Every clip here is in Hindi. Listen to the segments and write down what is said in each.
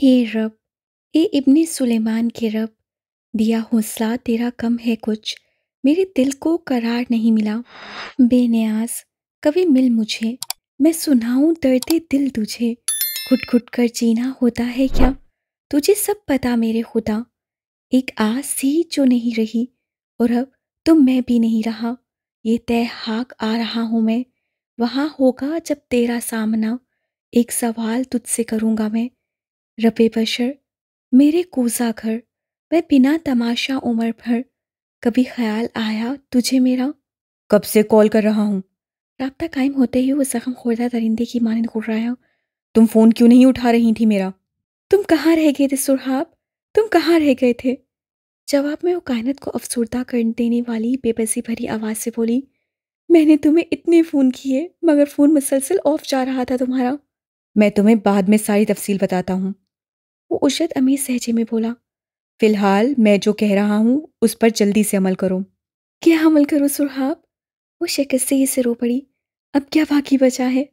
ए रब ए इब्ने सुलेमान के रब दिया हौसला तेरा कम है कुछ मेरे दिल को करार नहीं मिला बेनियाज कभी मिल मुझे मैं सुनाऊं दर्दे दिल तुझे घुट घुट कर जीना होता है क्या तुझे सब पता मेरे खुदा एक आस सी जो नहीं रही और अब तो मैं भी नहीं रहा ये तय हाक आ रहा हूँ मैं वहाँ होगा जब तेरा सामना एक सवाल तुझसे करूँगा मैं रपे बशर मेरे कोसा घर मैं बिना तमाशा उम्र भर कभी ख्याल आया तुझे मेरा कब से कॉल कर रहा हूँ रबता कायम होते ही वो जख्म खोदा दरिंदे की मानंद है तुम फ़ोन क्यों नहीं उठा रही थी मेरा तुम कहाँ रह गए थे सुरहाब तुम कहाँ रह गए थे जवाब में वो कायनत को अफसरदा कर देने वाली बेबसी भरी आवाज़ से बोली मैंने तुम्हें इतने फ़ोन किए मगर फ़ोन मुसलसल ऑफ जा रहा था तुम्हारा मैं तुम्हें बाद में सारी तफसील बताता हूँ वो उशद अमीर सहजे में बोला फिलहाल मैं जो कह रहा हूँ उस पर जल्दी से अमल करो क्या अमल करो सुरहाब वो शिकस्त से ही से रो पड़ी अब क्या बाकी बचा है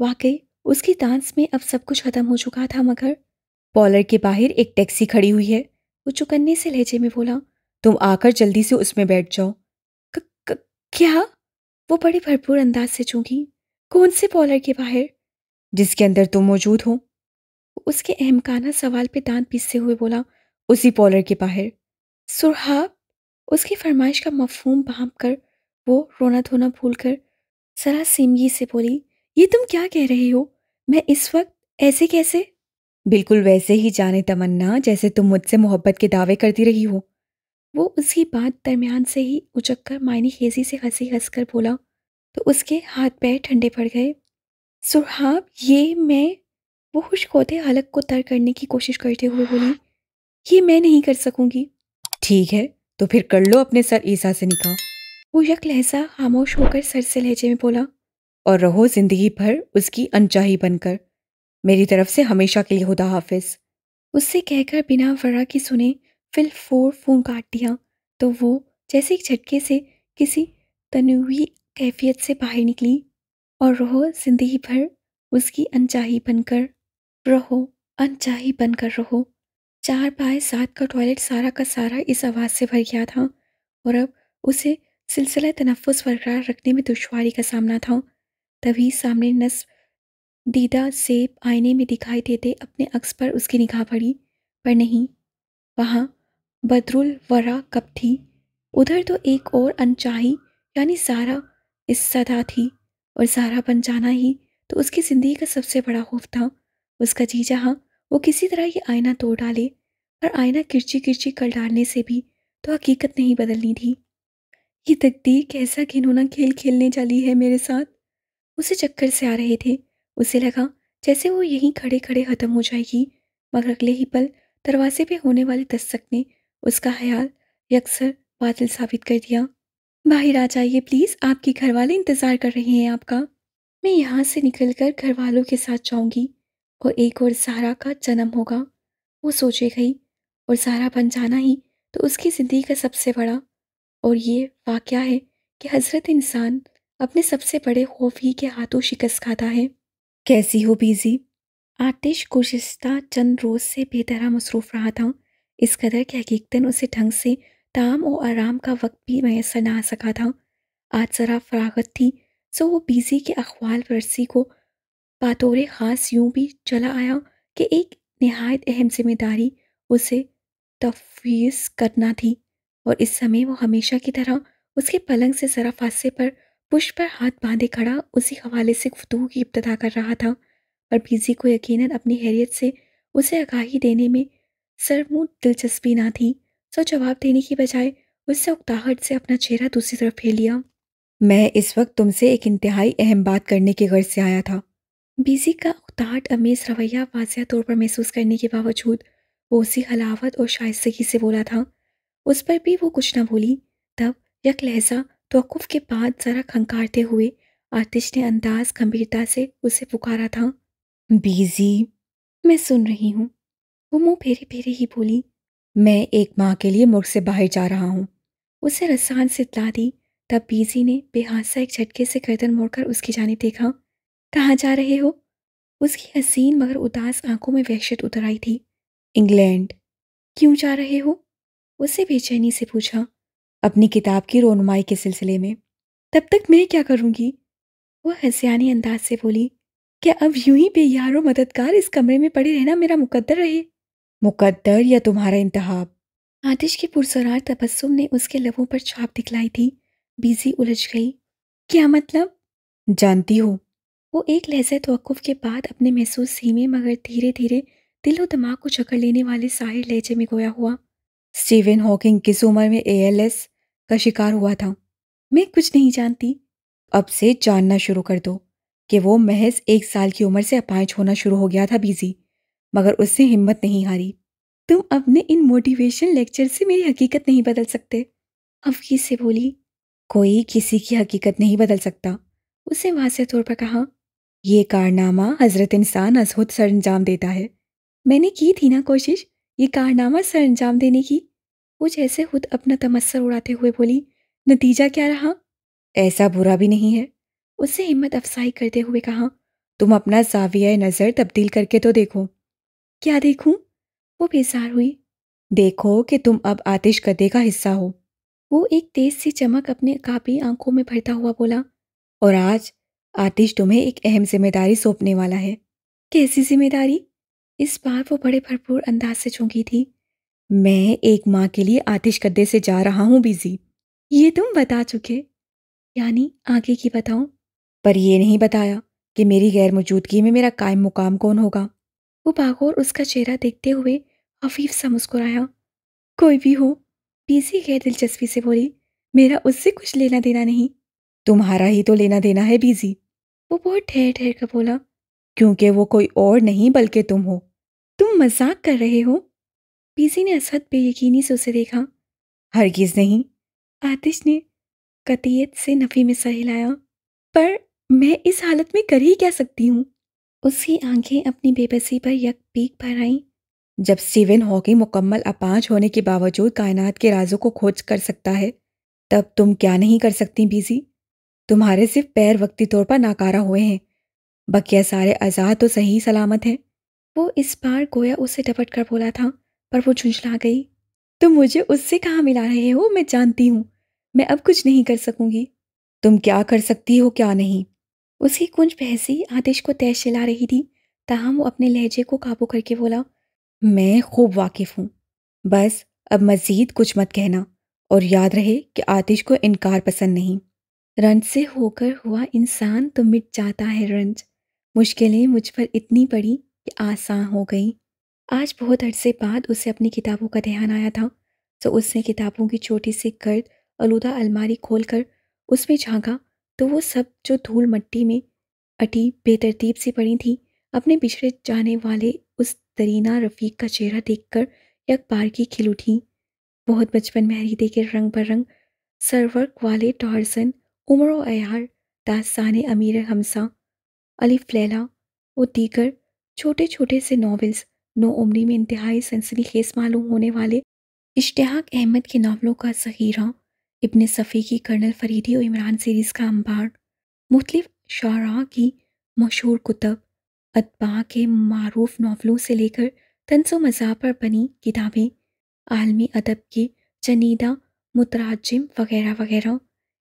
वाकई उसकी डांस में अब सब कुछ खत्म हो चुका था मगर पॉलर के बाहर एक टैक्सी खड़ी हुई है वो चुकन्ने से लहजे में बोला तुम आकर जल्दी से उसमें बैठ जाओ क, क, क्या वो बड़े भरपूर अंदाज से चूंगी कौन से पॉलर के बाहर जिसके अंदर तुम मौजूद हो उसके अहमकाना सवाल पे दांत पीसते हुए बोला उसी पॉलर के बाहर सुरहाब उसकी फरमाइश का मफहूम भाप कर वो रोना धोना भूल कर सरा सिमगी से बोली ये तुम क्या कह रहे हो मैं इस वक्त ऐसे कैसे बिल्कुल वैसे ही जाने तमन्ना जैसे तुम मुझसे मोहब्बत के दावे करती रही हो वो उसकी बात दरमियान से ही उचक कर मायनी खेजी से हंसी हंस कर बोला तो उसके हाथ पैर ठंडे पड़ गए सुरहाब ये मैं वो खुशखोते हलक को तर करने की कोशिश करते हुए बोली ये मैं नहीं कर सकूंगी ठीक है तो फिर कर लो अपने सर ईसा से निकाह वो यक लहजा खामोश होकर सर से लहजे में बोला और रहो जिंदगी भर उसकी अनचाही बनकर मेरी तरफ से हमेशा के लिए खुदा हाफिज उससे कहकर बिना वरा की सुने फिल फोर फोन काट दिया तो वो जैसे एक झटके से किसी तनुवी कैफियत से बाहर निकली और रहो जिंदगी भर उसकी अनचाही बनकर रहो अनचाही बनकर रहो चार पाए सात का टॉयलेट सारा का सारा इस आवाज़ से भर गया था और अब उसे सिलसिला तनफ़ बरकरार रखने में दुशारी का सामना था तभी सामने नस दीदा सेब आईने में दिखाई देते अपने अक्स पर उसकी निगाह पड़ी पर नहीं वहाँ बदरुल वरा कब थी उधर तो एक और अनचाही यानी सारा इस सदा थी और सारा बन जाना ही तो उसकी ज़िंदगी का सबसे बड़ा खौफ था उसका जीजा हाँ वो किसी तरह ये आईना तोड़ डाले और आईना किरची किरची कर डालने से भी तो हकीकत नहीं बदलनी थी ये तकदीर कैसा घिनौना खेल खेलने चली है मेरे साथ उसे चक्कर से आ रहे थे उसे लगा जैसे वो यहीं खड़े खड़े ख़त्म हो जाएगी मगर अगले ही पल दरवाजे पे होने वाले दस्तक ने उसका ख्याल यकसर बादल साबित कर दिया बाहर आ जाइए प्लीज़ आपके घर वाले इंतज़ार कर रहे हैं आपका मैं यहाँ से निकलकर घर वालों के साथ जाऊँगी और एक और सारा का जन्म होगा वो सोचे गई और सारा बन जाना ही तो उसकी ज़िंदगी का सबसे बड़ा और ये वाक़ है कि हज़रत इंसान अपने सबसे बड़े खौफ ही के हाथों शिकस्त खाता है कैसी हो बीजी आतिश गुज्तर चंद रोज़ से बेतरह मसरूफ़ रहा था इस कदर के हकीकता उसे ढंग से ताम और आराम का वक्त भी मैसर ना आ सका था आज ज़रा फरागत थी सो वो बीजी के अखबाल वर्सी को बतौर ख़ास यूं भी चला आया कि एक नहायत अहम जिम्मेदारी उसे तफवीज़ करना थी और इस समय वो हमेशा की तरह उसके पलंग से ज़रा फासे पर पुश पर हाथ बांधे खड़ा उसी हवाले से गुफ्तू की इब्तदा कर रहा था और बीजी को यकीन अपनी हैरियत से उसे आगाही देने में सरमू दिलचस्पी ना थी सो जवाब देने की बजाय उससे उकताहट से अपना चेहरा दूसरी तरफ फेर लिया मैं इस वक्त तुमसे एक इंतहाई अहम बात करने के गर्ज से आया था बीसी का उताट अमेज रवैया वाजिया तौर पर महसूस करने के बावजूद वो उसी हलावत और शायस्तगी से बोला था उस पर भी वो कुछ ना बोली तब यक लहजा तोक़ुफ़ के बाद ज़रा खंकारते हुए आतिश ने अंदाज गंभीरता से उसे पुकारा था बीजी मैं सुन रही हूँ वो मुँह फेरे फेरे ही बोली मैं एक माह के लिए मुर्ख से बाहर जा रहा हूँ उसे रसान से इतला दी तब बीजी ने बेहासा एक झटके से गर्दन मोड़कर उसकी जाने देखा कहाँ जा रहे हो उसकी हसीन मगर उदास आंखों में वहशत उतर आई थी इंग्लैंड क्यों जा रहे हो उससे बेचैनी से पूछा अपनी किताब की रोनुमाई के सिलसिले में तब तक मैं क्या करूँगी वह हसियानी अंदाज से बोली क्या अब यूं ही बेयारो मददगार इस कमरे में पड़े रहना मेरा मुकद्दर रहे मुकद्दर या तुम्हारा इंतहाब आतिश के पुरसरार तबस्सुम ने उसके लबों पर छाप दिखलाई थी बीजी उलझ गई क्या मतलब जानती हो वो एक लहजे तोकुफ़ के बाद अपने महसूस सीमे मगर धीरे धीरे दिल और दिमाग को चकर लेने वाले साहिर लहजे में गोया हुआ स्टीवन हॉकिंग किस उम्र में एएलएस का शिकार हुआ था मैं कुछ नहीं जानती अब से जानना शुरू कर दो कि वो महज एक साल की उम्र से अपाइच होना शुरू हो गया था बीजी मगर उससे हिम्मत नहीं हारी तुम अपने इन मोटिवेशन लेक्चर से मेरी हकीकत नहीं बदल सकते अफकी से बोली कोई किसी की हकीकत नहीं बदल सकता उसने वाज तौर पर कहा ये कारनामा हज़रत इंसान अजहद सर अंजाम देता है मैंने की थी ना कोशिश ये कारनामा सर अंजाम देने की वो जैसे खुद अपना तमस्सर उड़ाते हुए बोली नतीजा क्या रहा ऐसा बुरा भी नहीं है उससे हिम्मत अफसाई करते हुए कहा तुम अपना जाविया नज़र तब्दील करके तो देखो क्या देखूं? वो बेजार हुई देखो कि तुम अब आतिश कदे का हिस्सा हो वो एक तेज सी चमक अपने कापी आंखों में भरता हुआ बोला और आज आतिश तुम्हें एक अहम जिम्मेदारी सौंपने वाला है कैसी जिम्मेदारी इस बार वो बड़े भरपूर अंदाज से चौंकी थी मैं एक माँ के लिए आतिश कद्दे से जा रहा हूँ बिजी ये तुम बता चुके यानी आगे की बताओ पर यह नहीं बताया कि मेरी गैर मौजूदगी में मेरा कायम मुकाम कौन होगा वो बागोर उसका चेहरा देखते हुए हफीफ सा मुस्कुराया कोई भी हो बीजी गैर दिलचस्पी से बोली मेरा उससे कुछ लेना देना नहीं तुम्हारा ही तो लेना देना है बीजी वो बहुत ठहर ठहर कर बोला क्योंकि वो कोई और नहीं बल्कि तुम हो तुम मजाक कर रहे हो पीसी ने असद यकीनी से उसे देखा हरगिज नहीं आतिश ने कतियत से नफ़ी में सर हिलाया पर मैं इस हालत में कर ही क्या सकती हूँ उसकी आंखें अपनी बेबसी पर यक पीक भर आईं जब स्टीवन हॉकिंग मुकम्मल अपाच होने के बावजूद कायनात के राजों को खोज कर सकता है तब तुम क्या नहीं कर सकती बीजी तुम्हारे सिर्फ पैर वक्ती तौर पर नाकारा हुए हैं बकिया सारे आज़ाद तो सही सलामत हैं वो इस बार गोया उससे टपट कर बोला था पर वो झुंझला गई तुम मुझे उससे कहाँ मिला रहे हो मैं जानती हूँ मैं अब कुछ नहीं कर सकूँगी तुम क्या कर सकती हो क्या नहीं उसकी कुंज भैंसी आतिश को तैश चला रही थी तहम वो अपने लहजे को काबू करके बोला मैं खूब वाकिफ हूँ बस अब मज़ीद कुछ मत कहना और याद रहे कि आतिश को इनकार पसंद नहीं रंज से होकर हुआ इंसान तो मिट जाता है रंज मुश्किलें मुझ पर इतनी पड़ी कि आसान हो गई आज बहुत अरसे बाद उसे अपनी किताबों का ध्यान आया था तो उसने किताबों की छोटी सी गर्द आलूदा अलमारी खोलकर उसमें झांका तो वो सब जो धूल मट्टी में अटी बेतरतीब सी पड़ी थी अपने बिछड़े जाने वाले उस दरीना रफ़ीक का चेहरा देखकर एक बार की खिल उठी बहुत बचपन में हरीदे के रंग बरंग सरवर्क वाले टॉर्जन उमर अयार दास्तान अमीर हमसा अलिफ लैला व दीगर छोटे छोटे से नावल्स नो उम्री में इंतहाई सनसनी खेस मालूम होने वाले इश्तहाक अहमद के नावलों का जखीरा इबन सफ़ी की कर्नल फरीदी और इमरान सीरीज़ का अंबार मुख्तफ शारा की मशहूर कुतब अदबा के मरूफ नावलों से लेकर तनसो मज़ा पर बनी किताबें आलमी अदब के चनीदा मुतराजम वगैरह वगैरह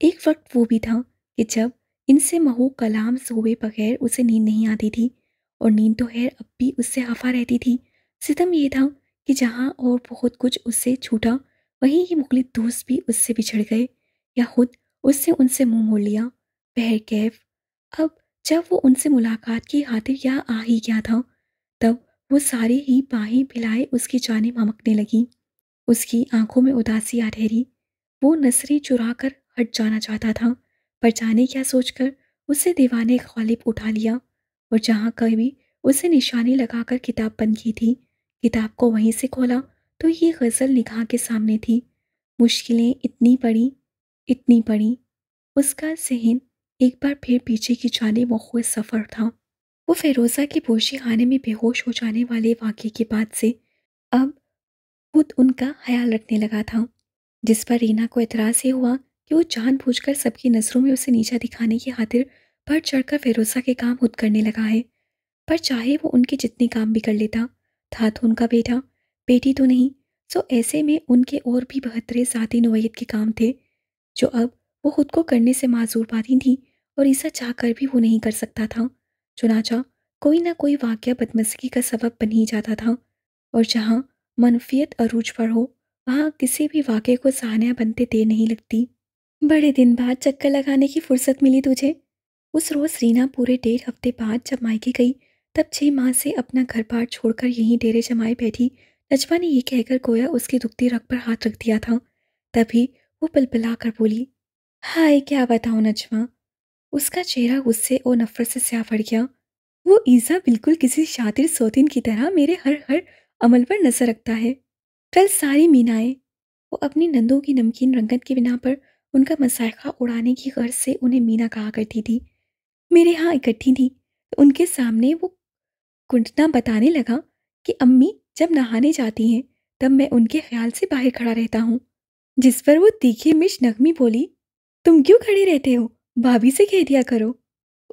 एक वक्त वो भी था कि जब इनसे महू कलाम सोए बगैर उसे नींद नहीं आती थी और नींद तो खैर अब भी उससे हफा रहती थी सितम ये था कि जहाँ और बहुत कुछ उससे छूटा वहीं ये मुखलित दोस्त भी उससे बिछड़ गए या खुद उससे उनसे मुंह मोड़ लिया पहर कैफ अब जब वो उनसे मुलाकात की खातिर यह आ ही गया था तब वो सारी ही बाहें पिलाए उसकी जाने ममकने लगी उसकी आंखों में उदासी आ ठहरी वो नसरी चुरा कर हट जाना चाहता था पर जाने क्या सोचकर उसे दीवाने गालिब उठा लिया और जहाँ कभी उसे निशानी लगाकर किताब बंद की थी किताब को वहीं से खोला तो ये गज़ल निगाह के सामने थी मुश्किलें इतनी पड़ी इतनी पड़ी उसका जहन एक बार फिर पीछे की जाने मखूज सफ़र था वो फेरोज़ा के पोशी खाने में बेहोश हो जाने वाले वाक्य के बाद से अब खुद उनका ख्याल रखने लगा था जिस पर रीना को एतराज़ ही हुआ कि वो जान बूझ सबकी नज़रों में उसे नीचा दिखाने की खातिर बढ़ चढ़कर फेरोसा के काम खुद करने लगा है पर चाहे वो उनके जितने काम भी कर लेता था तो उनका बेटा बेटी तो नहीं सो ऐसे में उनके और भी बहतरे साथी नोयत के काम थे जो अब वो खुद को करने से माजूर पाती थी और ईसा कर भी वो नहीं कर सकता था चुनाचा कोई ना कोई वाक्य बदमसगी का सबब बन ही जाता था और जहाँ मनफियत अरूज पर हो वहाँ किसी भी वाक्य को सहानिया बनते देर नहीं लगती बड़े दिन बाद चक्कर लगाने की फुर्सत मिली तुझे उस रोज़ रीना पूरे डेढ़ हफ्ते बाद जब मायके गई तब छह माह से अपना घर बार छोड़कर यहीं डेरे जमाए बैठी नजमा ने यह कहकर गोया उसकी दुखती रख पर हाथ रख दिया था तभी वो बलबला कर बोली हाय क्या बताऊं नजमा उसका चेहरा गुस्से और नफरत से स्या फट गया वो ईज़ा बिल्कुल किसी शातिर सोतीन की तरह मेरे हर हर अमल पर नजर रखता है कल सारी मीनाएं वो अपनी नंदों की नमकीन रंगत की बिना पर उनका मसायखा उड़ाने की गर्ज से उन्हें मीना कहा करती थी मेरे यहाँ इकट्ठी थी तो उनके सामने वो कुंटना बताने लगा कि अम्मी जब नहाने जाती हैं तब मैं उनके ख्याल से बाहर खड़ा रहता हूँ जिस पर वो तीखी मिश नगमी बोली तुम क्यों खड़े रहते हो भाभी से कह दिया करो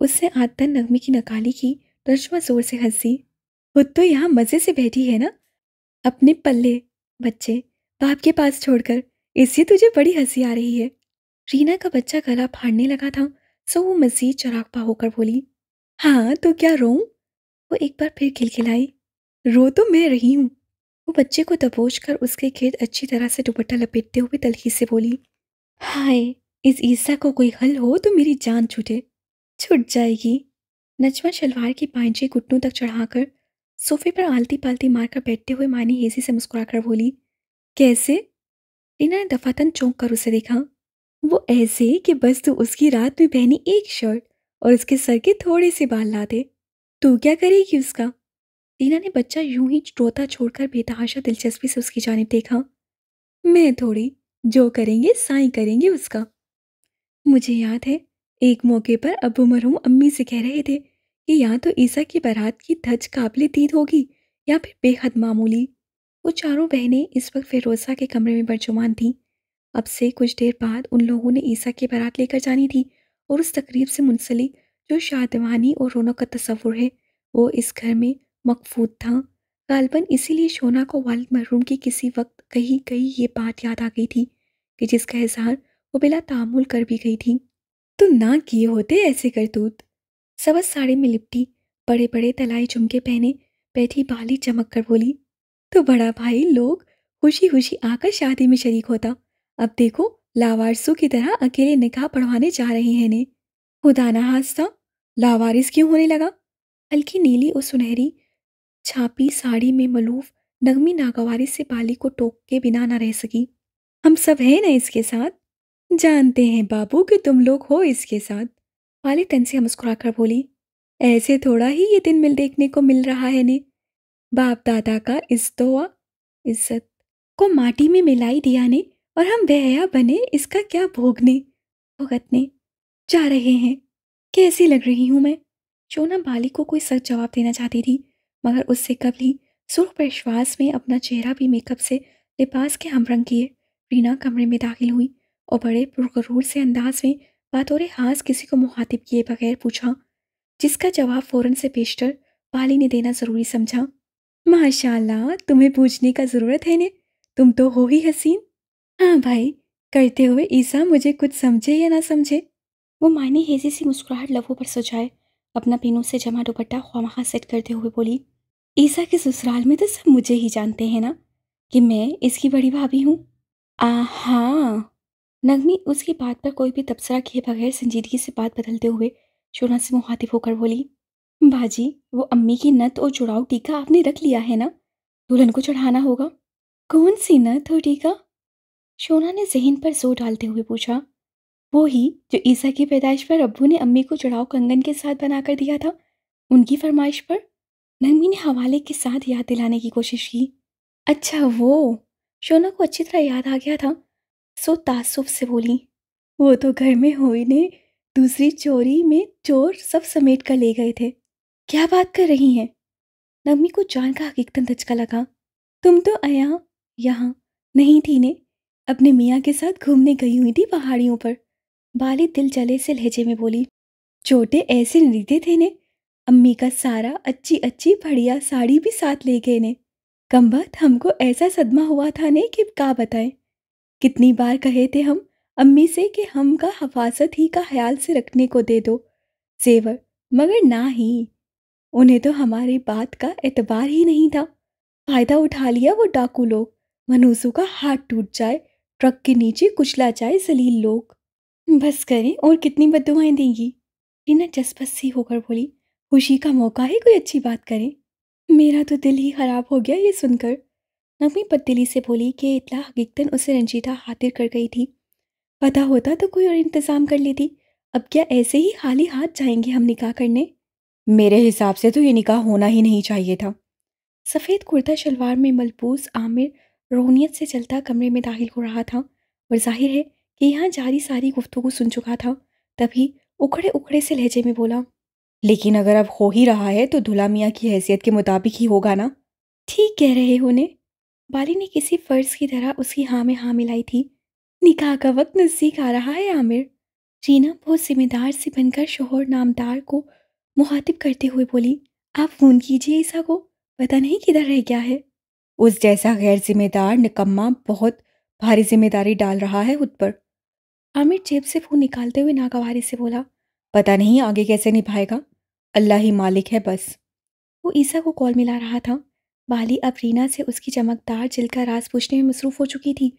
उसने आतन नगमी की नकाली की रश्मा जोर से हंसी खुद तो यहाँ मज़े से बैठी है ना अपने पल्ले बच्चे बाप के पास छोड़कर इससे तुझे बड़ी हंसी आ रही है रीना का बच्चा गला फाड़ने लगा था सो वो मजीद पा होकर बोली हाँ तो क्या रो वो एक बार फिर खिलखिलाई रो तो मैं रही हूँ वो बच्चे को दबोच कर उसके खेत अच्छी तरह से दुपट्टा लपेटते हुए तलखी से बोली हाय इस ईसा को कोई हल हो तो मेरी जान छूटे छूट जाएगी नचवा शलवार की पांचे घुटनों तक चढ़ाकर सोफे पर आलती पालती मारकर बैठते हुए मानी हेजी से मुस्कुराकर बोली कैसे रीना ने दफातन चौंक कर उसे देखा वो ऐसे कि बस तू उसकी रात में पहनी एक शर्ट और उसके सर के थोड़े से बाल ला दे तू क्या करेगी उसका टीना ने बच्चा यूं ही रोता छोड़कर बेतहाशा दिलचस्पी से उसकी जानब देखा मैं थोड़ी जो करेंगे साई करेंगे उसका मुझे याद है एक मौके पर अबू मरहूम अम्मी से कह रहे थे कि या तो ईसा की बारात की धज काबले दीद होगी या फिर बेहद मामूली वो चारों बहनें इस वक्त फिरोजा के कमरे में बरजुमान थीं अब से कुछ देर बाद उन लोगों ने ईसा की बारात लेकर जानी थी और उस तकरीब से मुंसलिक जो शादवानी और रौनक का तस्वुर है वो इस घर में मकफूद था गालबन इसीलिए शोना को वालद महरूम की किसी वक्त कही कही ये बात याद आ गई थी कि जिसका इजहार वो बिला तामुल कर भी गई थी तो ना किए होते ऐसे करतूत सबस साड़ी में लिपटी बड़े बड़े तलाई झुमके पहने बैठी बाली चमक कर बोली तो बड़ा भाई लोग खुशी खुशी आकर शादी में शरीक होता अब देखो लावारिसों की तरह अकेले निकाह पढ़वाने जा रहे हैं ने खुदाना हादसा लावारिस क्यों होने लगा हल्की नीली और सुनहरी छापी साड़ी में मलूफ नगमी नागवारी से बाली को टोक के बिना ना रह सकी हम सब हैं ना इसके साथ जानते हैं बाबू कि तुम लोग हो इसके साथ वाली मुस्कुरा मुस्कुराकर बोली ऐसे थोड़ा ही ये दिन मिल देखने को मिल रहा है ने बाप दादा का इस्तवा इज्जत को माटी में मिलाई दिया ने और हम बेहया बने इसका क्या भोगने भुगतने जा रहे हैं कैसी लग रही हूँ मैं शोना बाली को कोई सच जवाब देना चाहती थी मगर उससे कबल ही सुर्ख विश्वास में अपना चेहरा भी मेकअप से लिपास के हमरंग किए रीना कमरे में दाखिल हुई और बड़े पुरगरूर से अंदाज में बतौर हाथ किसी को मुखातिब किए बगैर पूछा जिसका जवाब फ़ौरन से पेशटर बाली ने देना ज़रूरी समझा माशाल्लाह तुम्हें पूछने का ज़रूरत है ने तुम तो हो ही हसीन हाँ भाई, करते हुए ईसा मुझे कुछ समझे या ना समझे वो मायने हेजी सी मुस्कुराहट लबों पर सजाए अपना पिनों से जमा दुपट्टा ख्वामाखा सेट करते हुए बोली ईसा के ससुराल में तो सब मुझे ही जानते हैं ना कि मैं इसकी बड़ी भाभी हूँ आ हाँ नगमी उसकी बात पर कोई भी तबसरा किए बगैर संजीदगी से बात बदलते हुए शोना से मुखातिब होकर बोली बाजी वो अम्मी की नत और चुड़ाव टीका आपने रख लिया है ना दुल्हन को चढ़ाना होगा कौन सी नत और टीका शोना ने जहन पर जोर डालते हुए पूछा वो ही जो ईसा की पैदाइश पर अब्बू ने अम्मी को चढ़ाव कंगन के साथ बनाकर दिया था उनकी फरमाइश पर नंगमी ने हवाले के साथ याद दिलाने की कोशिश की अच्छा वो शोना को अच्छी तरह याद आ गया था सो तासुब से बोली वो तो घर में हो ने दूसरी चोरी में चोर सब समेट कर ले गए थे क्या बात कर रही हैं नगमी को जान का हकीकतन धचका लगा तुम तो आया यहाँ नहीं थी ने अपने मियाँ के साथ घूमने गई हुई थी पहाड़ियों पर बाली दिल जले से लहजे में बोली छोटे ऐसे नीते थे ने अम्मी का सारा अच्छी अच्छी बढ़िया साड़ी भी साथ ले गए ने कम बात हमको ऐसा सदमा हुआ था ने कि का बताएं कितनी बार कहे थे हम अम्मी से कि हम का हफाजत ही का ख्याल से रखने को दे दो सेवर मगर ना ही उन्हें तो हमारी बात का एतबार ही नहीं था फ़ायदा उठा लिया वो डाकू लोग मनुसू का हाथ टूट जाए ट्रक के नीचे कुचला जाए जलील लोग बस करें और कितनी बदुआएं देंगी रीना चस्पस सी होकर बोली खुशी का मौका है कोई अच्छी बात करें मेरा तो दिल ही ख़राब हो गया ये सुनकर नकमी बददिली से बोली कि इतला हकीकतन उसे रंजीता हातिर कर गई थी पता होता तो कोई और इंतज़ाम कर लेती अब क्या ऐसे ही खाली हाथ जाएंगे हम निकाह करने मेरे हिसाब से तो ये निकाह होना ही नहीं चाहिए था सफ़ेद कुर्ता शलवार में मलबूस आमिर रूहानियत से चलता कमरे में दाखिल हो रहा था और जाहिर है कि यहाँ जारी सारी को सुन चुका था तभी उखड़े उखड़े से लहजे में बोला लेकिन अगर अब हो ही रहा है तो धुला मियाँ की हैसियत के मुताबिक ही होगा ना ठीक कह रहे हो ने बाली ने किसी फ़र्ज की तरह उसकी हाँ में हाँ मिलाई थी निकाह का वक्त नज़दीक आ रहा है आमिर रीना बहुत जिम्मेदार से बनकर शोहर नामदार को मुखातिब करते हुए बोली आप फ़ोन कीजिए ईसा को पता नहीं किधर रह गया है उस जैसा गैर जिम्मेदार निकम्मा बहुत भारी जिम्मेदारी डाल रहा है खुद पर आमिर जेब से फ़ोन निकालते हुए नागवारी से बोला पता नहीं आगे कैसे निभाएगा अल्लाह ही मालिक है बस वो ईसा को कॉल मिला रहा था बाली अब रीना से उसकी चमकदार चिल का राज पूछने में मसरूफ़ हो चुकी थी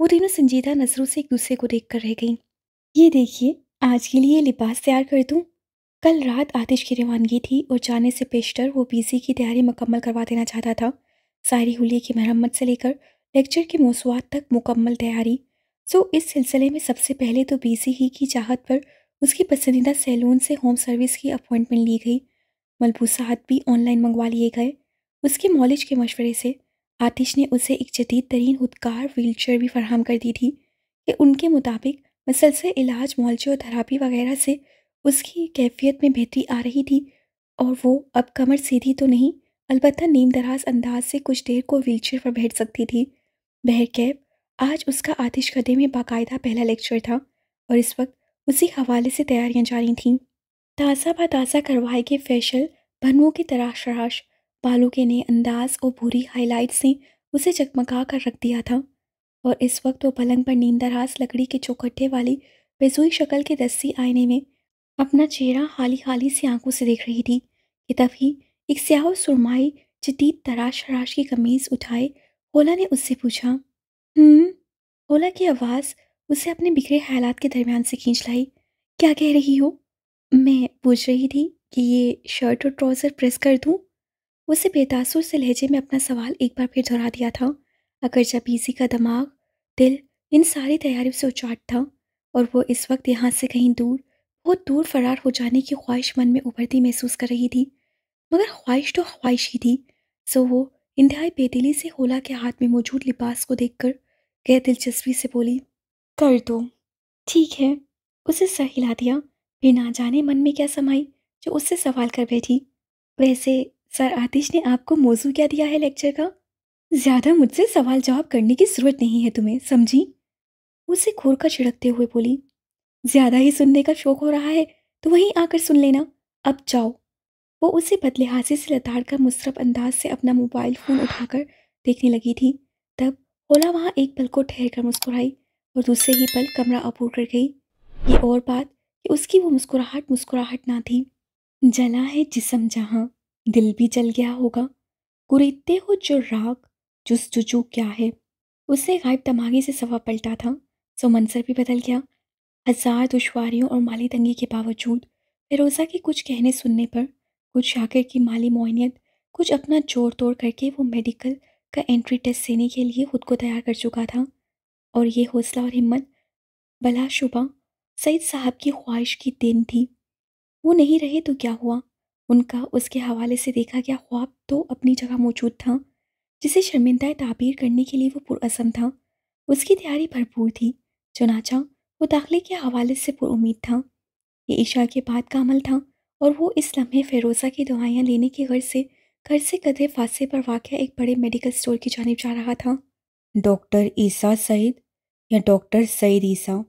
वो तीनों संजीदा नज़रों से एक दूसरे को देख कर रह गई ये देखिए आज के लिए लिबास तैयार कर दूँ कल रात आतिश की रवानगी थी और जाने से पेशतर वो पीसी की तैयारी मुकम्मल करवा देना चाहता था सारी हुलिये की मरम्मत से लेकर लेक्चर के मौसुआत तक मुकम्मल तैयारी सो इस सिलसिले में सबसे पहले तो बीसी ही की चाहत पर उसकी पसंदीदा सैलून से होम सर्विस की अपॉइंटमेंट ली गई मलबूसात भी ऑनलाइन मंगवा लिए गए उसके मॉलेज के मशवरे से आतिश ने उसे एक जदीद तरीन खुदकार व्हीलचेयर भी फराहम कर दी थी कि उनके मुताबिक मसलसल इलाज और थेरापी वगैरह से उसकी कैफियत में बेहतरी आ रही थी और वो अब कमर सीधी तो नहीं अलबत् नीम दराज अंदाज से कुछ देर को व्हीलचेयर पर बैठ सकती थी बहरकैब आज उसका आतिशकदे में बाकायदा पहला लेक्चर था और इस वक्त उसी हवाले से तैयारियां जारी थीं ताज़ा ब ताज़ा करवाए गए फैशल भनुओं की तराश तराश बालों के नए अंदाज और भूरी हाईलाइट्स ने उसे चकमका कर रख दिया था और इस वक्त वो पलंग पर नींद दराज लकड़ी के चौकटे वाली बेजुई शक्ल के दस्सी आईने में अपना चेहरा हाली हाली सी आंखों से देख रही थी कि तभी एक स्याह सुरमाई जदीद तराश तराश की कमीज़ उठाए ओला ने उससे पूछा हम्म ओला की आवाज़ उसे अपने बिखरे हालात के दरमियान से खींच लाई क्या कह रही हो मैं पूछ रही थी कि ये शर्ट और ट्राउज़र प्रेस कर दूँ उसे बेतासुर से लहजे में अपना सवाल एक बार फिर दोहरा दिया था अगर जब इसी का दिमाग दिल इन सारी तैयारियों से उचाट था और वो इस वक्त यहाँ से कहीं दूर बहुत दूर फरार हो जाने की ख्वाहिश मन में उभरती महसूस कर रही थी मगर ख्वाहिश तो ख्वाहिश ही थी सो वो इंतहाई बेदिली से होला के हाथ में मौजूद लिबास को देखकर गैर दिलचस्पी से बोली कर दो ठीक है उसे सर हिला दिया फिर ना जाने मन में क्या समाई जो उससे सवाल कर बैठी वैसे सर आतिश ने आपको मौजू क्या दिया है लेक्चर का ज़्यादा मुझसे सवाल जवाब करने की ज़रूरत नहीं है तुम्हें समझी उसे घोर का छिड़कते हुए बोली ज़्यादा ही सुनने का शौक हो रहा है तो वहीं आकर सुन लेना अब जाओ वो उसे बदलिहाजी से लताड़ कर मुशरफ अंदाज से अपना मोबाइल फ़ोन उठाकर देखने लगी थी तब ओला वहाँ एक पल को ठहर कर मुस्कुराई और दूसरे ही पल कमरा अबूर कर गई ये और बात कि उसकी वो मुस्कुराहट मुस्कुराहट ना थी जला है जिसम जहाँ दिल भी जल गया होगा कुरीदते हो जो राग जुस जुजू क्या है उसने गायब तमागे से सवा पलटा था सो मंसर भी बदल गया हज़ार दुशवारियों और माली तंगी के बावजूद फिरोज़ा के कुछ कहने सुनने पर कुछ शाकिर की माली मोहनियत कुछ अपना जोड़ तोड़ करके वो मेडिकल का एंट्री टेस्ट देने के लिए खुद को तैयार कर चुका था और ये हौसला और हिम्मत भला शुबा सईद साहब की ख्वाहिश की दिन थी वो नहीं रहे तो क्या हुआ उनका उसके हवाले से देखा गया ख्वाब तो अपनी जगह मौजूद था जिसे शर्मिंदा ताबीर करने के लिए वो पुरसम था उसकी तैयारी भरपूर थी चुनाचा वो दाखिले के हवाले से पुरुद था ये ईशा के बाद का अमल था और वो इस लम्हे फेरोज़ा की दवाइयाँ लेने की गर्ज से घर से कदे फासे पर वाक़ एक बड़े मेडिकल स्टोर की जानब जा रहा था डॉक्टर ईसा सईद या डॉक्टर सईद ईसा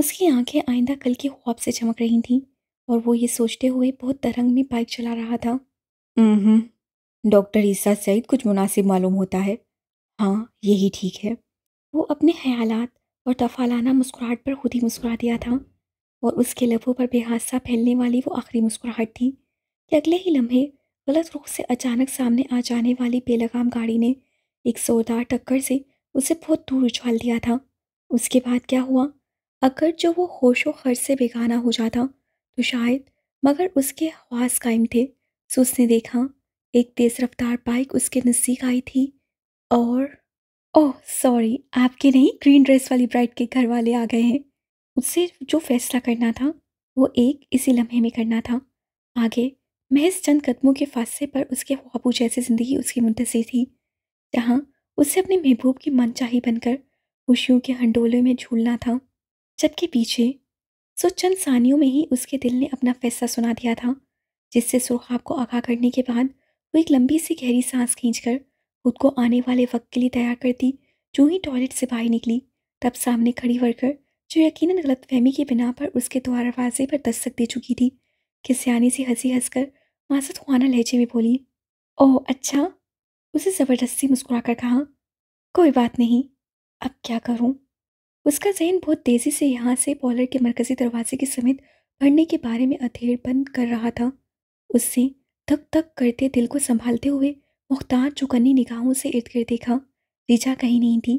उसकी आंखें आइंदा कल के ख्वाब से चमक रही थीं और वो ये सोचते हुए बहुत तरंग में बाइक चला रहा था डॉक्टर ईसा सईद कुछ मुनासिब मालूम होता है हाँ यही ठीक है वो अपने ख्याल और तफालाना मुस्कुराहट पर खुद ही मुस्कुरा दिया था और उसके लबों पर बेहादसा फैलने वाली वो आखिरी मुस्कुराहट थी कि अगले ही लम्हे गलत रूप से अचानक सामने आ जाने वाली बेलगाम गाड़ी ने एक जोरदार टक्कर से उसे बहुत दूर उछाल दिया था उसके बाद क्या हुआ अगर जो वो होशो खर्च से बेगाना हो जाता तो शायद मगर उसके हवास कायम थे सो तो उसने देखा एक तेज़ रफ्तार बाइक उसके नज़दीक आई थी और ओह सॉरी आपके नहीं ग्रीन ड्रेस वाली ब्राइड के घर वाले आ गए हैं उससे जो फैसला करना था वो एक इसी लम्हे में करना था आगे महज चंद कदमों के फासले पर उसके ख्वाबों जैसी ज़िंदगी उसकी मुंतजी थी जहाँ उसे अपने महबूब की मनचाही बनकर खुशियों के हंडोले में झूलना था जबकि पीछे सो चंद सानियों में ही उसके दिल ने अपना फैसला सुना दिया था जिससे सुरखाब को आगाह करने के बाद वो एक लंबी सी गहरी सांस खींचकर खुद को आने वाले वक्त के लिए तैयार करती जो ही टॉयलेट से बाहर निकली तब सामने खड़ी वर्कर जो यकीन गलतफहमी की बिना पर उसके द्वारवाजे पर दस्तक दे चुकी थी कि सियानी से हंसी हंसकर मासद खुआना लहजे में बोली ओह अच्छा उसे ज़बरदस्ती मुस्कुरा कर कहा कोई बात नहीं अब क्या करूं? उसका जहन बहुत तेज़ी से यहाँ से बॉलर के मरकज़ी दरवाजे के समेत भरने के बारे में अधेड़ बंद कर रहा था उससे धक धक करते दिल को संभालते हुए मुख्तार चुकन्नी निगाहों से इर्द गिर्द देखा रिजा कहीं नहीं थी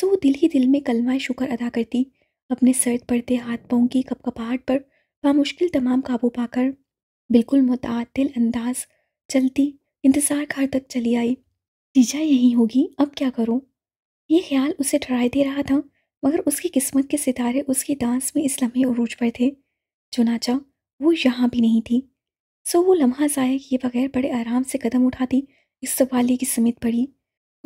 सो दिल ही दिल में कलमा शुक्र अदा करती अपने सर्द पड़ते हाथ पाँव की कपकपाहट पर बामुश्किल तमाम काबू पाकर बिल्कुल मुतदिल अंदाज चलती इंतज़ार घर तक चली आई जीजा यही होगी अब क्या करूं? ये ख्याल उसे ठहराई दे रहा था मगर उसकी किस्मत के सितारे उसके दांस में इस लम्हे उरूज पर थे चुनाचा वो यहाँ भी नहीं थी सो वो लम्हा ज़ाया किए बगैर बड़े आराम से कदम उठाती इस सवाली की समेत पड़ी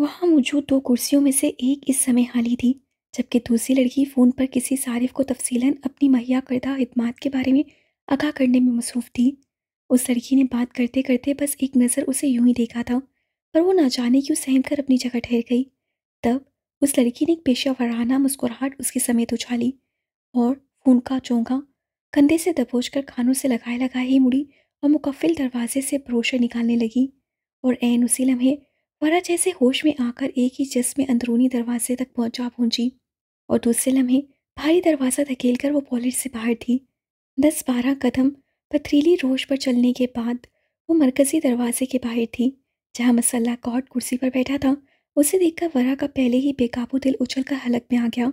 वहाँ मौजूद दो कुर्सियों में से एक इस समय हाली थी जबकि दूसरी लड़की फ़ोन पर किसी सारिफ को तफसीला अपनी मुहैया करदा खदमात के बारे में आगाह करने में मसरूफ़ थी उस लड़की ने बात करते करते बस एक नज़र उसे यूं ही देखा था पर वो ना जाने क्यों सहम कर अपनी जगह ठहर गई तब उस लड़की ने एक पेशा वराना मुस्कुराहट उसके समेत उछाली और फ़ोन का चौंका कंधे से दबोच कर खानों से लगाए लगाए ही मुड़ी और मुकफिल दरवाजे से ब्रोशर निकालने लगी और एन उसी लम्हे वरा जैसे होश में आकर एक ही चस में अंदरूनी दरवाजे तक पहुंचा पहुंची और दूसरे लम्हे भारी दरवाज़ा धकेल कर वो पॉलिट से बाहर थी दस बारह कदम पथरीली रोश पर चलने के बाद वो मरकज़ी दरवाजे के बाहर थी जहाँ मसल्ला कॉट कुर्सी पर बैठा था उसे देखकर वरा का पहले ही बेकाबू दिल उछल कर हलक में आ गया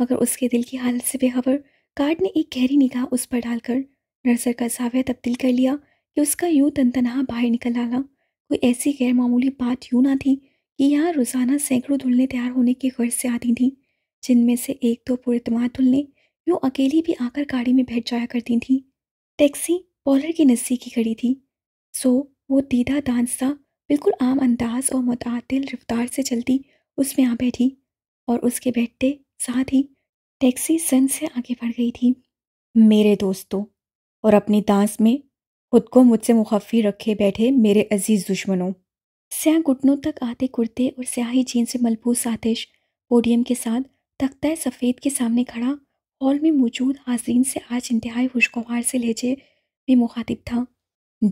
मगर उसके दिल की हालत से बेखबर कार्ड ने एक गहरी निगाह उस पर डालकर नर्सर का जाविया तब्दील कर लिया कि उसका यूं तनतनाहा बाहर निकल आला कोई ऐसी गैर मामूली बात यूँ ना थी कि यहाँ रोज़ाना सैकड़ों धुलने तैयार होने के गर्ज से आती थीं जिनमें से एक तो पुरतमा धुलने यूँ अकेली भी आकर गाड़ी में बैठ जाया करती थीं टैक्सी पॉलर की नस्सी की खड़ी थी सो वो दीदा दानसा बिल्कुल आम अंदाज और मतदिल रफ्तार से चलती उसमें आ बैठी और उसके बैठते साथ ही टैक्सी सन से आगे बढ़ गई थी मेरे दोस्तों और अपनी दांस में खुद को मुझसे मुखफ़ी रखे बैठे मेरे अजीज़ दुश्मनों स्या घुटनों तक आते कुर्ते और स्याही जीन से मलबूस आतिश पोडियम के साथ तख्ता सफ़ेद के सामने खड़ा हॉल में मौजूद हाजीन से आज इंतहाई खुशगवार से लेजे में मुखातिब था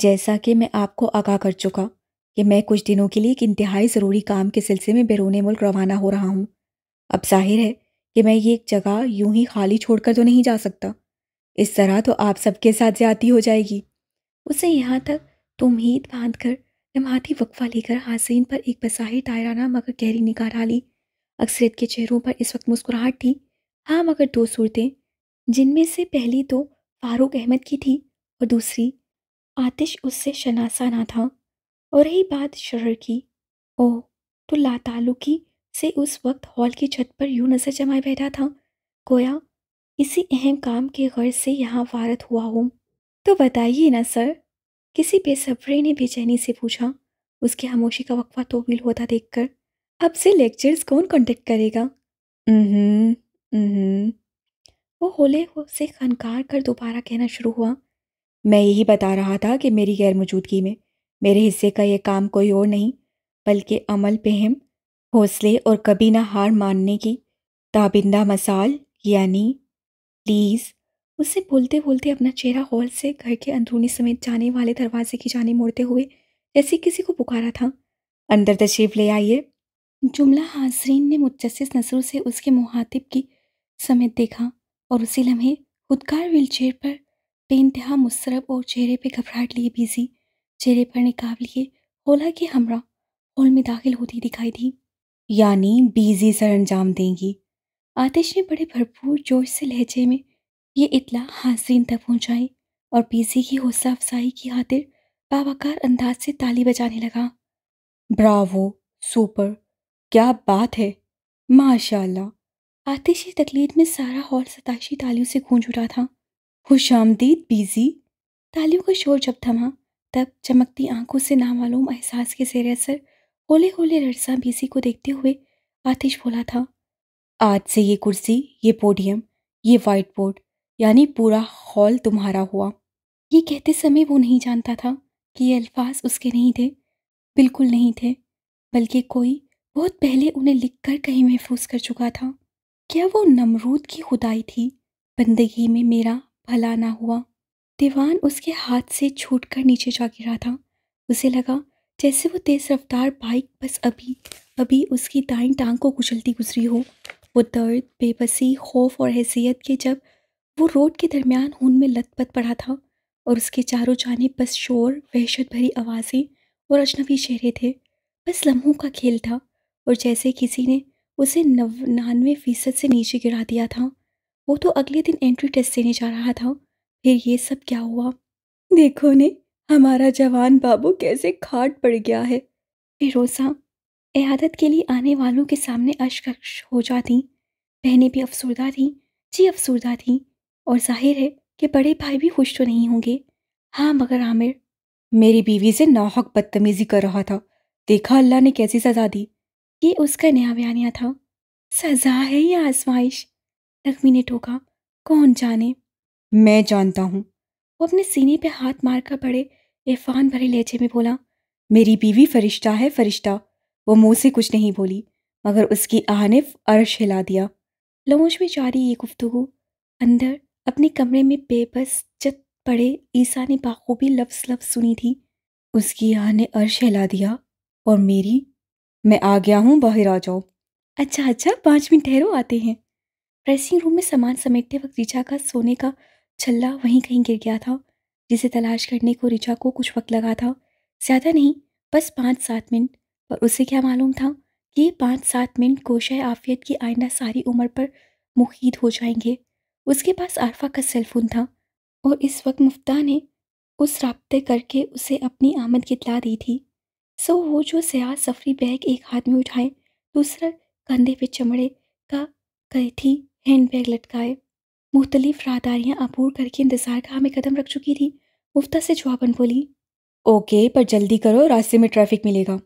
जैसा कि मैं आपको आगाह कर चुका कि मैं कुछ दिनों के लिए एक इंतहाई ज़रूरी काम के सिलसिले में बैरून मुल्क रवाना हो रहा हूँ अब जाहिर है कि मैं ये एक जगह यूं ही खाली छोड़कर तो नहीं जा सकता इस तरह तो आप सबके साथ ज़्यादी हो जाएगी उसे यहाँ तक तो उम्मीद बांध कर जमाती वक्फा लेकर हासिन पर एक बसाही तायराना मगर गहरी निगाह डाली अक्सरियत के चेहरों पर इस वक्त मुस्कुराहट थी हाँ मगर दो सूरतें जिनमें से पहली तो फारूक अहमद की थी और दूसरी आतिश उससे शनासा ना था और रही बात शरर की ओह तो लातालुकी से उस वक्त हॉल की छत पर यूं नज़र जमाए बैठा था गोया इसी अहम काम के गर्ज से यहाँ वारत हुआ हूँ तो बताइए ना सर किसी बेसब्रे ने बेचैनी से पूछा उसकी खामोशी का वक्फा तोवील होता देखकर अब से लेक्चर्स कौन कॉन्टेक्ट करेगा हम्म हम्म वो होले हो से खनकार कर दोबारा कहना शुरू हुआ मैं यही बता रहा था कि मेरी गैर मौजूदगी में मेरे हिस्से का यह काम कोई और नहीं बल्कि अमल पहम हौसले और कभी ना हार मानने की ताबिंदा मसाल यानी प्लीज़ उससे बोलते बोलते अपना चेहरा हॉल से घर के अंदरूनी समेत जाने वाले दरवाजे की जाने मोड़ते हुए जैसे किसी को पुकारा था अंदर तशरीफ ले आइए जुमला हाजरीन ने मुजस्स नजरों से उसके मुहातिब की समेत देखा और उसी लम्हे खुदकार चेयर पर बेानतहा मुसरब और चेहरे पर घबराहट लिए बिजी चेहरे पर निकाब लिए होला के हमरा हॉल में दाखिल होती दिखाई दी यानी बीजी सर अंजाम देंगी आतिश ने बड़े भरपूर जोश से लहजे में ये इतला हासिन तक पहुंचाई और पीसी की हौसला अफजाई की खातिर बाबाकार अंदाज से ताली बजाने लगा ब्रावो सुपर क्या बात है माशाल्लाह आतिशी तकलीर में सारा हॉल सताशी तालियों से गूंज उठा था खुश आमदीद बीजी तालियों का शोर जब थमा तब चमकती आंखों से नामालूम एहसास के जेर असर होले होले लड़सा बीसी को देखते हुए आतिश बोला था आज से ये कुर्सी ये पोडियम ये वाइट बोर्ड यानी पूरा हॉल तुम्हारा हुआ ये कहते समय वो नहीं जानता था कि ये अल्फाज उसके नहीं थे बिल्कुल नहीं थे बल्कि कोई बहुत पहले उन्हें लिख कर कहीं महफूज कर चुका था क्या वो नमरूद की खुदाई थी बंदगी में मेरा भला ना हुआ दीवान उसके हाथ से छूट कर नीचे जा गिरा था उसे लगा जैसे वो तेज़ रफ्तार बाइक बस अभी अभी उसकी दाएं टांग को कुचलती गुजरी हो वो दर्द बेबसी खौफ और हैसियत के जब वो रोड के दरमियान हून में लतपत पड़ा था और उसके चारों जाने बस शोर वहशत भरी आवाज़ें और अजनबी चेहरे थे बस लम्हों का खेल था और जैसे किसी ने उसे नवानवे फ़ीसद से नीचे गिरा दिया था वो तो अगले दिन एंट्री टेस्ट देने जा रहा था फिर ये सब क्या हुआ देखो ने हमारा जवान बाबू कैसे खाट पड़ गया है फिरोसा एहादत के लिए आने वालों के सामने अशकश हो जाती बहनें भी अफसरदा थीं जी अफसरदा थीं और जाहिर है कि बड़े भाई भी खुश तो नहीं होंगे हाँ मगर आमिर मेरी बीवी से नाहक बदतमीजी कर रहा था देखा अल्लाह ने कैसी सज़ा दी ये उसका नया बयानिया था सज़ा है या आजमाइश लक्ष्मी ने ठोका कौन जाने मैं जानता हूँ वो अपने सीने पे हाथ मारकर बड़े इरफान भरे लहजे में बोला मेरी बीवी फरिश्ता है फरिश्ता वो मुंह से कुछ नहीं बोली मगर उसकी आहनिफ अर्श हिला दिया लौज में जारी ये गुफ्तु अंदर अपने कमरे में बेबस चत पड़े ईसा ने बाखूबी लफ्स लफ्स सुनी थी उसकी आह ने अर्श हिला दिया और मेरी मैं आ गया हूँ बाहर आ जाओ अच्छा अच्छा पाँच मिनट ठहरो आते हैं ड्रेसिंग रूम में सामान समेटते वक्त रिचा का सोने का छल्ला वहीं कहीं गिर गया था जिसे तलाश करने को रिचा को कुछ वक्त लगा था ज़्यादा नहीं बस पाँच सात मिनट पर उसे क्या मालूम था कि पाँच सात मिनट कोशा आफियत की आइंदा सारी उम्र पर मुखीद हो जाएंगे उसके पास आरफा का सेलफोन था और इस वक्त मुफ्ता ने उस रबते करके उसे अपनी आमद की इतला दी थी सो वो जो सयाह सफरी बैग एक हाथ में उठाए दूसरा कंधे पे चमड़े का कैठी हैंड बैग लटकाए मुख्तलिफ रादारियाँ अबूर करके इंतज़ार का हमें कदम रख चुकी थी मुफ्ता से जवाबन बोली ओके पर जल्दी करो रास्ते में ट्रैफिक मिलेगा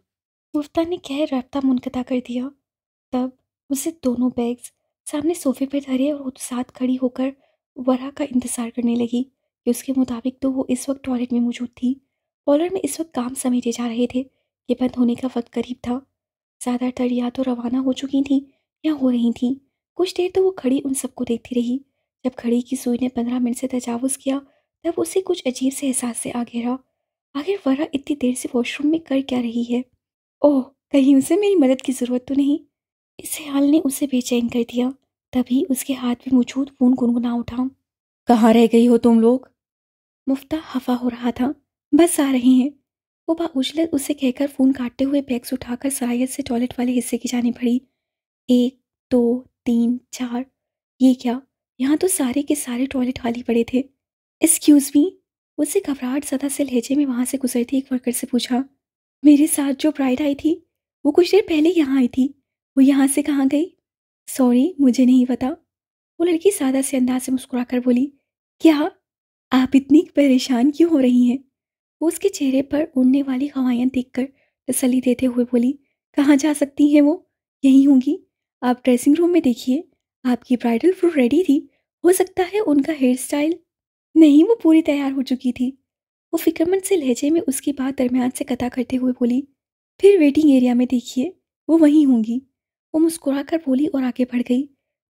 मुफ्ता ने कह रबता मुनकता कर दिया तब उसे दोनों बैग्स सामने सोफे पे धरे और साथ खड़ी होकर वरा का इंतज़ार करने लगी कि उसके मुताबिक तो वो इस वक्त टॉयलेट में मौजूद थी पॉलर में इस वक्त काम समेटे जा रहे थे ये बंद होने का वक्त करीब था ज़्यादातर या तो रवाना हो चुकी थी या हो रही थी कुछ देर तो वो खड़ी उन सबको देखती रही जब खड़ी की सुई ने पंद्रह मिनट से तजावज़ किया तब उसे कुछ अजीब से एहसास से आ घेरा आखिर वरा इतनी देर से वॉशरूम में कर क्या रही है ओह कहीं उसे मेरी मदद की ज़रूरत तो नहीं इस ख्याल ने उसे बेचैन कर दिया तभी उसके हाथ में मौजूद फोन गुनगुना उठा कहाँ रह गई हो तुम लोग मुफ्ता हफा हो रहा था बस आ रहे हैं वो बाउजलत उसे कहकर फ़ोन काटते हुए बैग्स उठाकर सरायत से टॉयलेट वाले हिस्से की जानी पड़ी एक दो तीन चार ये क्या यहाँ तो सारे के सारे टॉयलेट खाली पड़े थे एक्सक्यूज़ मी उसे घबराहट सदा से लहजे में वहाँ से गुजरती एक वर्कर से पूछा मेरे साथ जो ब्राइड आई थी वो कुछ देर पहले यहाँ आई थी वो यहाँ से कहाँ गई सॉरी मुझे नहीं पता वो लड़की सादा से अंदाज से मुस्कुरा कर बोली क्या आप इतनी परेशान क्यों हो रही हैं वो उसके चेहरे पर उड़ने वाली हवायाँ देख कर तसली देते हुए बोली कहाँ जा सकती हैं वो यहीं होंगी आप ड्रेसिंग रूम में देखिए आपकी ब्राइडल फ्रू रेडी थी हो सकता है उनका हेयर स्टाइल नहीं वो पूरी तैयार हो चुकी थी वो फिक्रमंद से लहजे में उसकी बात दरमियान से कता करते हुए बोली फिर वेटिंग एरिया में देखिए वो वहीं होंगी वो मुस्कुरा कर बोली और आगे बढ़ गई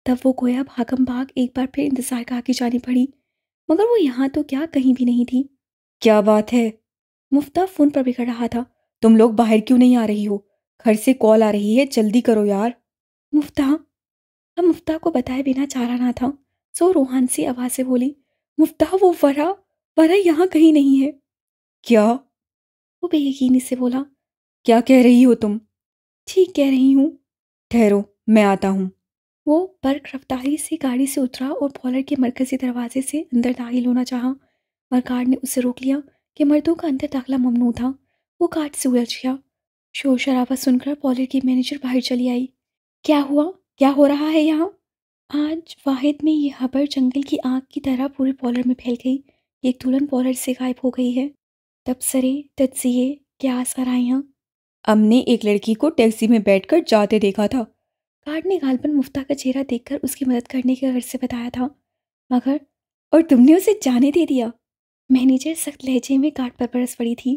तब वो गोया भागम भाग एक बार फिर इंतजार का आगे जानी पड़ी मगर वो यहाँ तो क्या कहीं भी नहीं थी क्या बात है मुफ्ता फोन पर बिगड़ रहा था तुम लोग बाहर क्यों नहीं आ रही हो घर से कॉल आ रही है जल्दी करो यार मुफ्ता अब मुफ्ता को बताए बिना चाह ना था सो रोहान से आवाज़ से बोली मुफ्ता वो वरा वरा यहाँ कहीं नहीं है क्या वो बेयकीनी से बोला क्या कह रही हो तुम ठीक कह रही हूँ ठहरो मैं आता हूँ वो बर्क रफ्तारी से गाड़ी से उतरा और पॉलर के मरकजी दरवाजे से अंदर दाखिल होना चाहा और गार्ड ने उसे रोक लिया कि मर्दों का अंदर दाखिला ममनू था वो गार्ड से उलझ गया शोर शराबा सुनकर पॉलर की मैनेजर बाहर चली आई क्या हुआ क्या हो रहा है यहाँ आज वाहिद में यह खबर जंगल की आग की तरह पूरे पॉलर में फैल गई एक दुल्हन पॉलर से गायब हो गई है तबसरे तजिए क्या आसाराइयाँ हमने एक लड़की को टैक्सी में बैठकर जाते देखा था कार्ड ने गालपन मुफ्ता का चेहरा देखकर उसकी मदद करने के गर्ज से बताया था मगर और तुमने उसे जाने दे दिया मैनेजर सख्त लहजे में कार्ड पर बरस पड़ी थी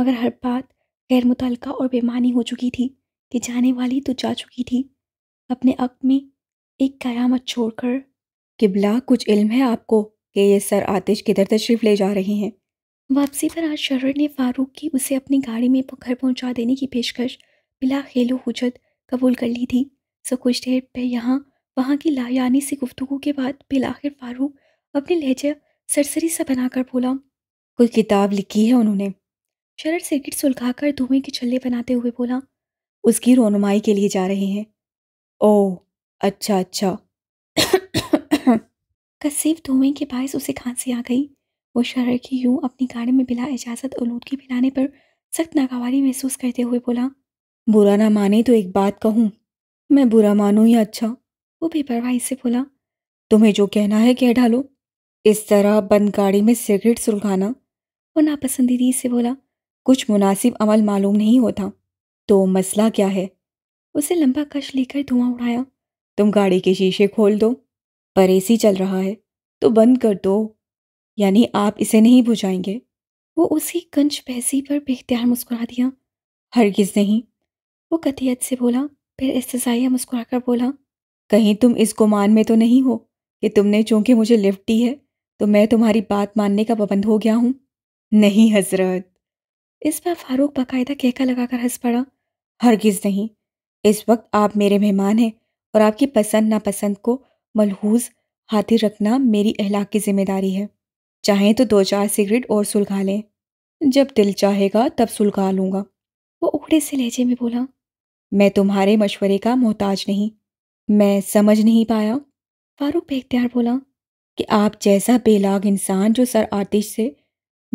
मगर हर बात गैर मुतल और बेमानी हो चुकी थी कि जाने वाली तो जा चुकी थी अपने अक में एक करामत छोड़कर किबला कुछ इल्म है आपको कि ये सर आतिश किधर तशरीफ़ ले जा रहे हैं वापसी पर आज शरण ने फारूक की उसे अपनी गाड़ी में घर पहुंचा देने की पेशकश बिला खेलो हुजत कबूल कर ली थी सो कुछ देर पर यहाँ वहाँ की लायानी सी गुफ्तु के बाद बिलाखिर फारूक अपने लहजा सरसरी सा बनाकर बोला कोई किताब लिखी है उन्होंने शरद सिगरेट सुलगा कर धुएं के छल्ले बनाते हुए बोला उसकी रोनुमाई के लिए जा रहे हैं ओह अच्छा अच्छा कसीब धुएं के बायस उसे खांसी आ गई वो शरर की यूं अपनी गाड़ी में बिला इजाज़त आलूदगी फैलाने पर सख्त नागवारी महसूस करते हुए बोला बुरा ना माने तो एक बात कहूँ मैं बुरा मानूँ या अच्छा वो बेपरवाही से बोला तुम्हें जो कहना है कह डालो इस तरह बंद गाड़ी में सिगरेट सुलगाना वो नापसंदीदी से बोला कुछ मुनासिब अमल मालूम नहीं होता तो मसला क्या है उसे लंबा कश लेकर धुआं उड़ाया तुम गाड़ी के शीशे खोल दो पर एसी चल रहा है तो बंद कर दो यानी आप इसे नहीं बुझाएंगे वो उसी कंच पैसी पर बेख्तियार मुस्कुरा दिया हरगिज नहीं वो कतियत से बोला फिर इस्तजाइया मुस्कुरा कर बोला कहीं तुम इस गुमान में तो नहीं हो कि तुमने चूंकि मुझे लिफ्ट दी है तो मैं तुम्हारी बात मानने का पाबंद हो गया हूँ नहीं हजरत इस पर फारूक बाकायदा कहका लगाकर हंस पड़ा हरगिज नहीं इस वक्त आप मेरे मेहमान हैं और आपकी पसंद नापसंद को मलहूज हाथी रखना मेरी अहलाक की जिम्मेदारी है चाहें तो दो चार सिगरेट और सुलगा लें जब दिल चाहेगा तब सुलगा लूँगा वो उखड़े से लहजे में बोला मैं तुम्हारे मशवरे का मोहताज नहीं मैं समझ नहीं पाया फारूक बेख्तियार बोला कि आप जैसा बेलाग इंसान जो सर आतिश से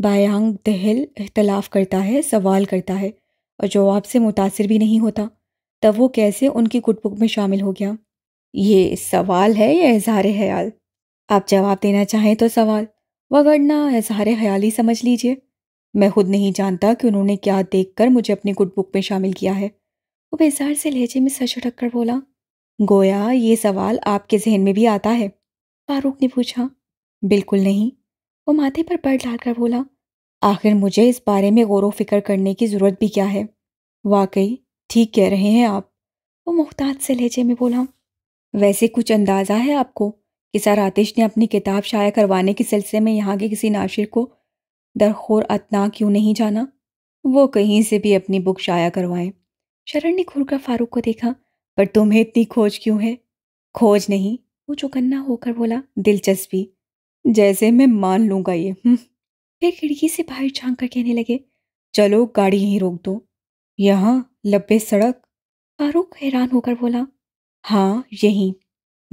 बायांग दहल इख्तलाफ करता है सवाल करता है और जो आपसे मुतासर भी नहीं होता तब वो कैसे उनकी गुटबुक में शामिल हो गया ये सवाल है या इजहार ख्याल आप जवाब देना चाहें तो सवाल वगरना इजहार ख्याली समझ लीजिए मैं खुद नहीं जानता कि उन्होंने क्या देखकर मुझे अपनी गुड बुक में शामिल किया है वो बेजार से लहजे में सच उठक कर बोला गोया ये सवाल आपके जहन में भी आता है फारूक ने पूछा बिल्कुल नहीं वो माथे पर पर डालकर बोला आखिर मुझे इस बारे में गौर फिक्र करने की ज़रूरत भी क्या है वाकई ठीक कह रहे हैं आप वो मुख्तात से लहजे में बोला वैसे कुछ अंदाज़ा है आपको इसार आतिश ने अपनी किताब शाया करवाने के सिलसिले में यहाँ के किसी नाशिर को दरखोर अतना क्यों नहीं जाना वो कहीं से भी अपनी बुक शाया करवाएं शरण ने खुलकर फारूक को देखा पर तुम्हें इतनी खोज क्यों है खोज नहीं वो चौकन्ना होकर बोला दिलचस्पी जैसे मैं मान लूंगा ये हम्म। फिर खिड़की से बाहर झांक कर कहने लगे चलो गाड़ी यहीं रोक दो यहाँ लब्बे सड़क फारूक हैरान होकर बोला हाँ यहीं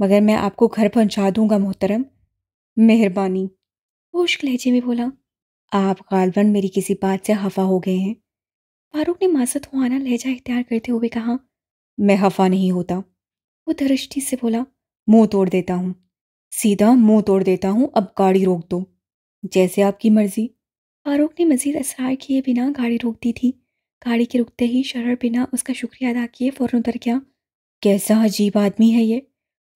मगर मैं आपको घर पहुंचा दूंगा मोहतरम मेहरबानी खुश्क लहजे में बोला आप गालबन मेरी किसी बात से हफा हो गए हैं फारूक ने मासत हुआना लहजा इख्तियार करते हुए कहा मैं हफा नहीं होता वो दृष्टि से बोला मुंह तोड़ देता हूँ सीधा मुंह तोड़ देता हूँ अब गाड़ी रोक दो जैसे आपकी मर्जी फारूक ने मजीद असरार किए बिना गाड़ी रोक दी थी गाड़ी के रुकते ही शरर बिना उसका शुक्रिया अदा किए फ़ौरन उतर गया कैसा अजीब आदमी है ये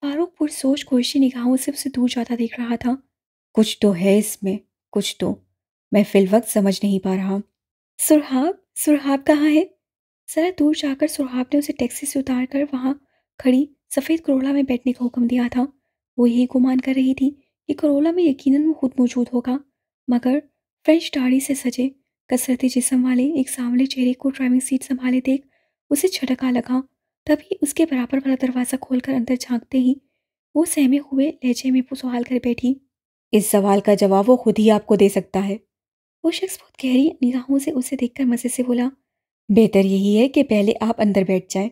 फारूक पुरसोच खोशी निगाहों से उसे दूर जाता देख रहा था कुछ तो है इसमें कुछ तो मैं फिल वक्त समझ नहीं पा रहा सुरहाब सुरहाब कहाँ है ज़रा दूर जाकर सुरहाब ने उसे टैक्सी से उतार कर वहाँ खड़ी सफ़ेद करोला में बैठने का हुक्म दिया था वो यही गुमान कर रही थी कि करोला में यकीन वो खुद मौजूद होगा मगर फ्रेंच टाड़ी से सजे कसरती जिसम वाले एक सांवले चेहरे को ड्राइविंग सीट संभाले देख उसे छटका लगा तभी उसके बराबर वाला दरवाज़ा खोलकर अंदर झांकते ही वो सहमे हुए लहजे में सवाल कर बैठी इस सवाल का जवाब वो खुद ही आपको दे सकता है वो शख्स बहुत गहरी निगाहों से उसे देखकर मज़े से बोला बेहतर यही है कि पहले आप अंदर बैठ जाए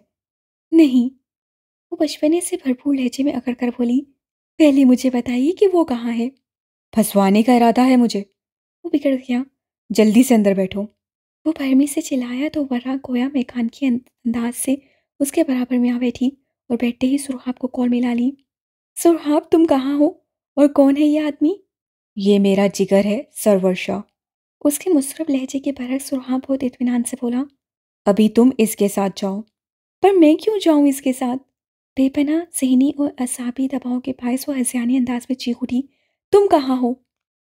नहीं वो बचपने से भरपूर लहजे में अकड़ कर बोली पहले मुझे बताइए कि वो कहाँ है फंसवाने का इरादा है मुझे वो बिगड़ गया जल्दी से अंदर बैठो वो भरमी से चिल्लाया तो वरा गोया मैकान के अंदाज से उसके बराबर में आ बैठी और बैठते ही सुरहाब को कॉल मिला ली सुरहाब तुम कहाँ हो और कौन है ये आदमी ये मेरा जिगर है सरवर शाह उसके मुसरफ लहजे के बरक सुरहाब बहुत इतमान से बोला अभी तुम इसके साथ जाओ पर मैं क्यों जाऊँ इसके साथ बेपना सहनी और असाबी दबाव के बायस वो हसियानी अंदाज में चीख उठी तुम कहाँ हो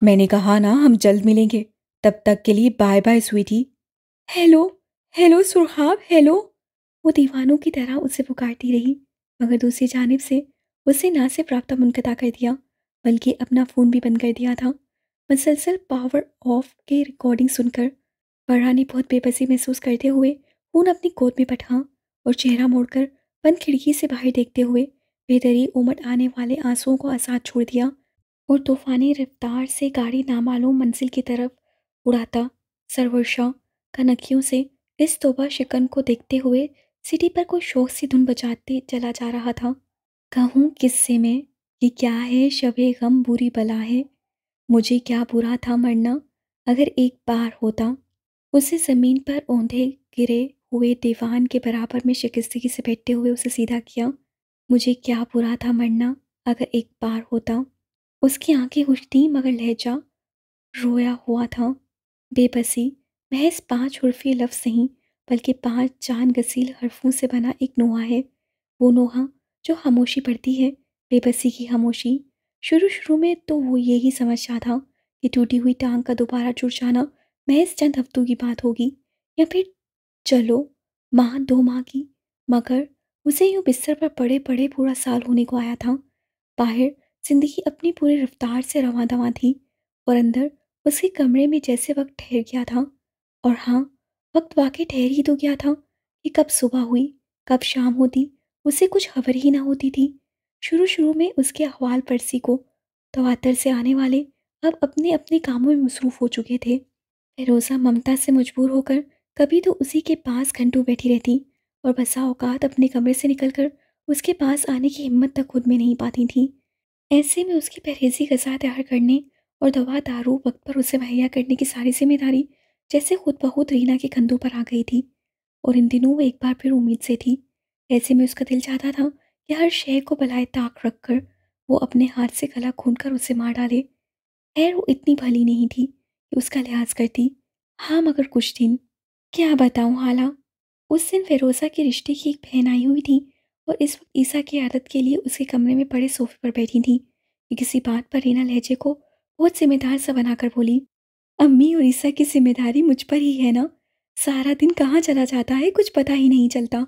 मैंने कहा ना हम जल्द मिलेंगे तब तक के लिए bye bye sweetie hello hello Surhab hello वो दीवानों की तरह उसे पुकारती रही मगर दूसरी जानब से उसने ना सिर्फ रबता मुनकता कर दिया बल्कि अपना फ़ोन भी बंद कर दिया था मसलसल पावर ऑफ के रिकॉर्डिंग सुनकर फरहा ने बहुत बेबसी महसूस करते हुए फ़ोन अपनी गोद में बैठा और चेहरा मोड़कर बंद खिड़की से बाहर देखते हुए बेदरी उमट आने वाले आंसुओं को आसाद छोड़ दिया और तूफ़ानी रफ्तार से गाड़ी नामालूम मंजिल की तरफ उड़ाता सरवर शाह कनखियों से इस तोबा शिकन को देखते हुए सिटी पर कोई शौक सी धुन बजाते चला जा रहा था कहूँ किस्से में कि क्या है शबे गम बुरी बला है मुझे क्या बुरा था मरना अगर एक बार होता उसे ज़मीन पर ओंधे गिरे हुए दीवान के बराबर में शिकस्तगी से बैठते हुए उसे सीधा किया मुझे क्या बुरा था मरना अगर एक बार होता उसकी आंखें खुश थीं मगर लहजा रोया हुआ था बेबसी महज पाँच हरफी लफ्ज़ नहीं बल्कि पांच चांद गसील हरफों से बना एक नोहा है वो नोहा जो खामोशी पड़ती है बेबसी की खामोशी शुरू शुरू में तो वो यही रहा था कि टूटी हुई टांग का दोबारा जुड़ जाना महज चंद हफ्तों की बात होगी या फिर चलो माह दो माह की मगर उसे यूँ बिस्तर पर पड़े पड़े पूरा साल होने को आया था बाहर जिंदगी अपनी पूरी रफ्तार से रवा दवा थी और अंदर उसके कमरे में जैसे वक्त ठहर गया था और हाँ वक्त वाकई ठहर ही तो गया था कि कब सुबह हुई कब शाम होती उसे कुछ खबर ही ना होती थी शुरू शुरू में उसके अहवाल परसी को तवातर से आने वाले अब अपने अपने कामों में मसरूफ़ हो चुके थे फिरोज़ा ममता से मजबूर होकर कभी तो उसी के पास घंटों बैठी रहती और बसा औकात अपने कमरे से निकलकर उसके पास आने की हिम्मत तक खुद में नहीं पाती थी ऐसे में उसकी परहेजी गजा तैयार करने और दवा दारू वक्त पर उसे मुहैया करने की सारी जिम्मेदारी जैसे खुद बहुत रीना के कंधों पर आ गई थी और इन दिनों वो एक बार फिर उम्मीद से थी ऐसे में उसका दिल चाहता था कि हर शेह को बलाए ताक रख कर वो अपने हाथ से गला खून कर उसे मार डाले खैर वो इतनी भली नहीं थी कि उसका लिहाज करती हाँ मगर कुछ दिन क्या बताऊँ हाला उस दिन फेरोज़ा के रिश्ते की एक बहन आई हुई थी और इस वक्त ईसा की आदत के लिए उसके कमरे में पड़े सोफे पर बैठी थी कि किसी बात पर रीना लहजे को बहुत जिम्मेदार सा बनाकर बोली अम्मी और ईसा की जिम्मेदारी मुझ पर ही है ना सारा दिन कहाँ चला जाता है कुछ पता ही नहीं चलता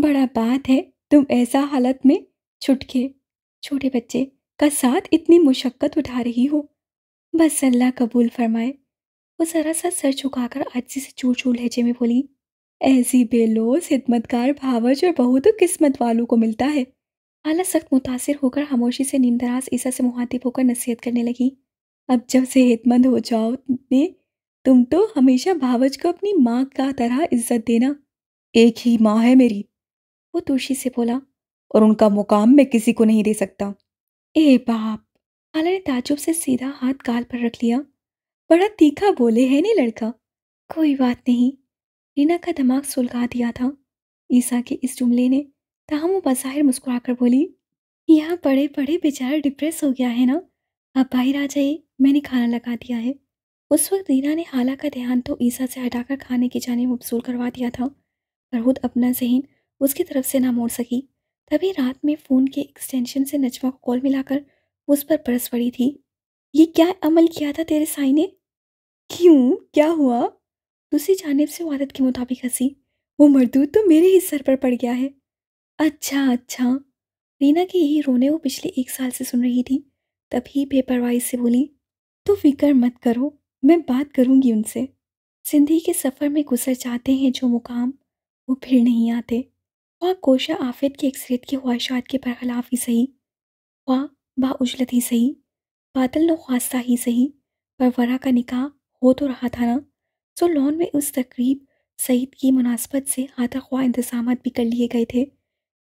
बड़ा बात है तुम ऐसा हालत में छुटके छोटे बच्चे का साथ इतनी मुशक्क़त उठा रही हो बस अल्लाह कबूल फरमाए वो ज़रा सा सर झुकाकर अच्छी से चूर चूर लहजे में बोली ऐसी बेलोस हिदमतकार भावज और बहुत किस्मत वालों को मिलता है आला सख्त मुतासर होकर खामोशी से दराज ईसा से मुहातिब होकर नसीहत करने लगी अब जब सेहतमंद हो जाओ ने तुम तो हमेशा भावच को अपनी माँ का तरह इज्जत देना एक ही माँ है मेरी वो तुलसी से बोला और उनका मुकाम मैं किसी को नहीं दे सकता ए बाप आला ने ताजुब से सीधा हाथ काल पर रख लिया बड़ा तीखा बोले है नहीं लड़का कोई बात नहीं रीना का दिमाग सुलगा दिया था ईसा के इस जुमले ने ताहम बाहिर मुस्कुरा कर बोली यहाँ बड़े बड़े बेचारा डिप्रेस हो गया है ना आप बाहर आ जाइए मैंने खाना लगा दिया है उस वक्त रीना ने हाला का ध्यान तो ईसा से हटाकर खाने की जाने मबसूल करवा दिया था पर खुद अपना जहन उसकी तरफ से ना मोड़ सकी तभी रात में फ़ोन के एक्सटेंशन से नजमा को कॉल मिलाकर उस पर बरस पड़ी थी ये क्या अमल किया था तेरे साई ने क्यों क्या हुआ दूसरी जानब से वो के मुताबिक हंसी वो मरदूत तो मेरे ही सर पर पड़ गया है अच्छा अच्छा रीना के यही रोने वो पिछले एक साल से सुन रही थी तभी बेपरवाही से बोली तो फिक्र मत करो मैं बात करूंगी उनसे जिंदगी के सफ़र में गुजर जाते हैं जो मुकाम वो फिर नहीं आते वहाँ कोशा आफियत की अक्सरियत की ख्वाहिशात के बरखिलाफ ही सही बा उजलत ही सही बादल नख्वासा ही सही पर वरा का निकाह हो तो रहा था ना सो लॉन में उस तकरीब सईद की मुनासबत से हाथा ख्वा इंतजाम भी कर लिए गए थे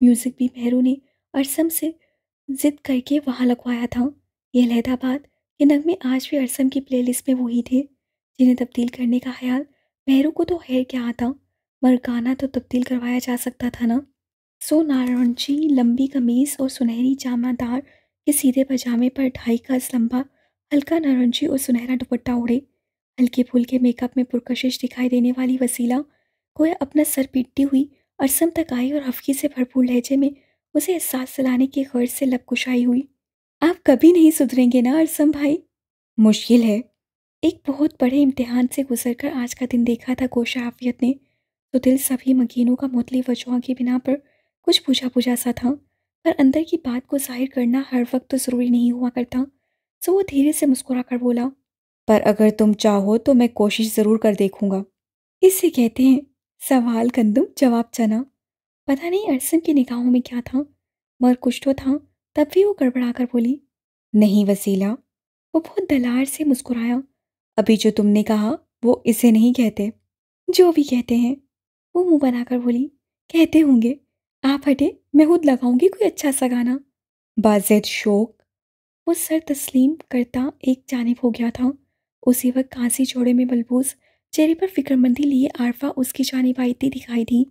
म्यूज़िक भी मेहरू ने अरसम से ज़िद करके वहाँ लगवाया था ये लहदाबाद ये नगमे आज भी अरसम की प्लेलिस्ट में वही थे जिन्हें तब्दील करने का ख्याल मेहरू को तो है क्या आता मगर गाना तो तब्दील करवाया जा सकता था ना सो नारंजी लंबी कमीज और सुनहरी जामादार के सीधे पजामे पर ढाई का लंबा हल्का नारंजी और सुनहरा दुपट्टा उड़े हल्के फुल्के मेकअप में पुरकशिश दिखाई देने वाली वसीला को अपना सर पीटती हुई अरसम तक आई और हफकी से भरपूर लहजे में उसे एहसास चलाने की गर्ज से लपकुशाई हुई आप कभी नहीं सुधरेंगे ना अरसम भाई मुश्किल है एक बहुत बड़े इम्तिहान से गुजरकर आज का दिन देखा था गोशा आफियत ने तो दिल सभी मकीनों का मुतली वजहों की बिना पर कुछ पूछा पूछा सा था पर अंदर की बात को जाहिर करना हर वक्त तो ज़रूरी नहीं हुआ करता सो वो धीरे से मुस्कुरा कर बोला पर अगर तुम चाहो तो मैं कोशिश ज़रूर कर देखूंगा इससे कहते हैं सवाल कंदुम जवाब चना पता नहीं अरसम की निगाहों में क्या था मगर कुछ तो था तब भी वो गड़बड़ा कर बोली नहीं वसीला वो बहुत दलार से मुस्कुराया अभी जो तुमने कहा वो इसे नहीं कहते जो भी कहते हैं वो मुंह बनाकर बोली कहते होंगे आप हटे मैं खुद लगाऊंगी कोई अच्छा सा गाना बाजिद शोक वो सर तस्लीम करता एक जानब हो गया था उसी वक्त कांसी जोड़े में मलबूस चेहरे पर फिक्रमंदी लिए आरफा उसकी जानब आई दिखाई दी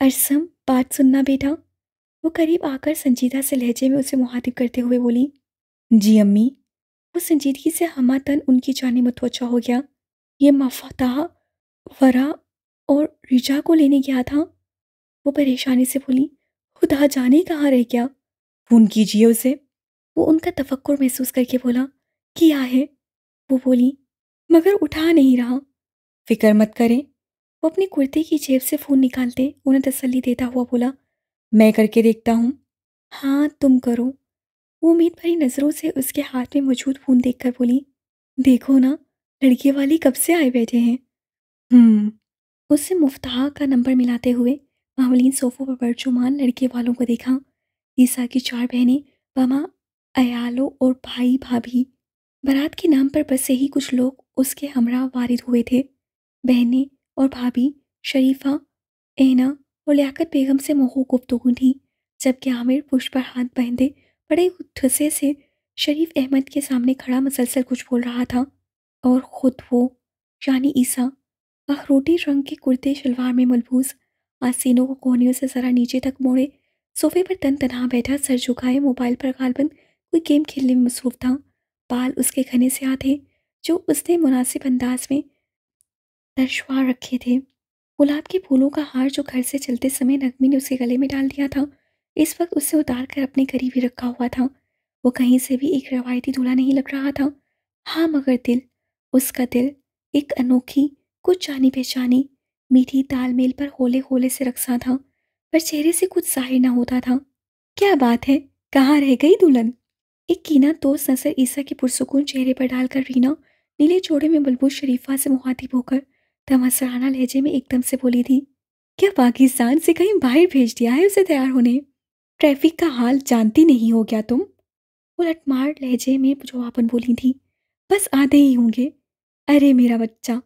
अरसम बात सुनना बेटा वो करीब आकर संजीदा से लहजे में उसे मुहातिब करते हुए बोली जी अम्मी वो संजीदगी से हमा तन उनकी जाने मतवजा हो गया ये मफाता वरा और रिजा को लेने गया था वो परेशानी से बोली खुदा जाने कहाँ रह गया फ़ोन कीजिए उसे वो उनका तफक्र महसूस करके बोला किया है वो बोली मगर उठा नहीं रहा फिक्र मत करें वो अपने कुर्ते की जेब से फ़ोन निकालते उन्हें तसल्ली देता हुआ बोला मैं करके देखता हूँ हाँ तुम करो वो उम्मीद भरी नज़रों से उसके हाथ में मौजूद फ़ोन देखकर बोली देखो ना लड़के वाली कब से आए बैठे हैं हम्म, उससे मुफ्ताह का नंबर मिलाते हुए मामलिन सोफों पर बरजुमान लड़के वालों को देखा ईसा की चार बहनें बमा अयालो और भाई भाभी बारात के नाम पर बस से ही कुछ लोग उसके हमरा वारिद हुए थे बहनें और भाभी शरीफा एना और लियाकत बेगम से मोहू गुफ्तगु थी जबकि आमिर पुश पर हाथ पहनते बड़े गुस्से से शरीफ अहमद के सामने खड़ा मसलसल कुछ बोल रहा था और ख़ुद वो यानी ईसा अखरोटी रंग के कुर्ते शलवार में मलबूस आसीनों को कोहनियों से ज़रा नीचे तक मोड़े सोफे पर तन तनहा बैठा सर झुकाए मोबाइल पर गालबंद कोई गेम खेलने में मसरूफ़ था बाल उसके घने से आते जो उसने मुनासिब अंदाज में दर्शवा रखे थे गुलाब के फूलों का हार जो घर से चलते समय नगमी ने उसके गले में डाल दिया था इस वक्त उसे उतार कर अपने करीब ही रखा हुआ था वो कहीं से भी एक रवायती दूल्हा नहीं लग रहा था हाँ मगर दिल उसका दिल एक अनोखी कुछ जानी पहचानी मीठी तालमेल पर होले होले से रखा था पर चेहरे से कुछ जाहिर ना होता था क्या बात है कहाँ रह गई दुल्हन एक कीना दोस्त नसर ईसा के पुरसकून चेहरे पर डालकर रीना नीले जोड़े में बलबूत शरीफा से मुहातिब होकर तमसराना लहजे में एकदम से बोली थी क्या पाकिस्तान से कहीं बाहर भेज दिया है उसे तैयार होने ट्रैफिक का हाल जानती नहीं हो क्या तुम उलटमार लहजे में जोआपन बोली थी बस आधे ही होंगे अरे मेरा बच्चा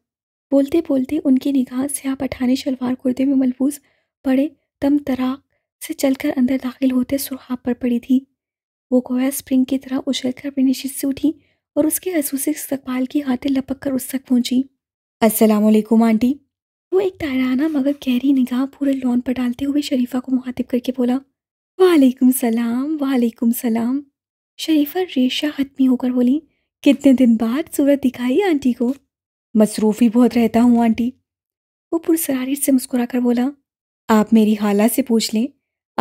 बोलते बोलते उनकी निगाह से आप अठाने शलवार कुर्ते में मलबूस पड़े दम तराक से चलकर अंदर दाखिल होते सुरहाब पर पड़ी थी वो गोया स्प्रिंग की तरह उछल कर अपनी निश्चित से उठी और उसके हसूसी इस्तकबाल की हाथें लपक कर उस तक पहुँची असलकुम आंटी वो एक तायराना मगर गहरी निगाह पूरे लॉन पर डालते हुए शरीफा को मुखातिब करके बोला वालेकुम सलाम वालेकुम सलाम शरीफा रेशा हतमी होकर बोली कितने दिन बाद सूरत दिखाई आंटी को मसरूफ ही बहुत रहता हूँ आंटी वो पुरसरारी से मुस्कुरा कर बोला आप मेरी हाला से पूछ लें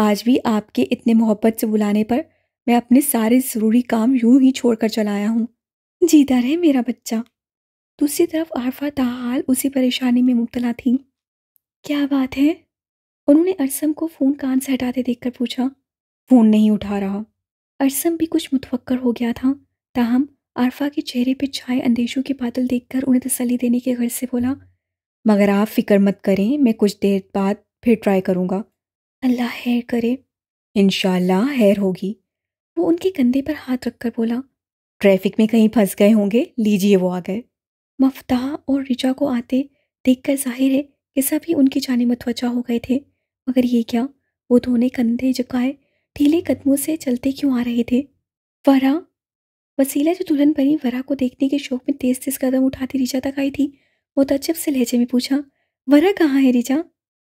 आज भी आपके इतने मोहब्बत से बुलाने पर मैं अपने सारे ज़रूरी काम यूं ही छोड़कर चला आया हूँ जीता रहे मेरा बच्चा दूसरी तरफ आरफा ताहाल उसी परेशानी में मुबतला थी क्या बात है उन्होंने अरसम को फ़ोन कान से हटाते देखकर पूछा फ़ोन नहीं उठा रहा अरसम भी कुछ मुतवक्कर हो गया था ताहम आरफा के चेहरे पर छाए अंदेशों के बादल देखकर उन्हें तसली देने के घर से बोला मगर आप फिक्र मत करें मैं कुछ देर बाद फिर ट्राई करूँगा अल्लाह हैर करे इन हैर होगी वो उनके कंधे पर हाथ रखकर बोला ट्रैफिक में कहीं फंस गए होंगे लीजिए वो आ गए मफताह और रिजा को आते देखकर जाहिर है कि सभी उनकी जाने मतवजा हो गए थे मगर ये क्या वो दोनों कंधे झुकाए ढीले कदमों से चलते क्यों आ रहे थे वरा वसीला जो दुल्हन बनी वरा को देखने के शौक में तेज तेज कदम उठाती रिजा तक आई थी वो तजब से लहजे में पूछा वरा कहाँ है रिजा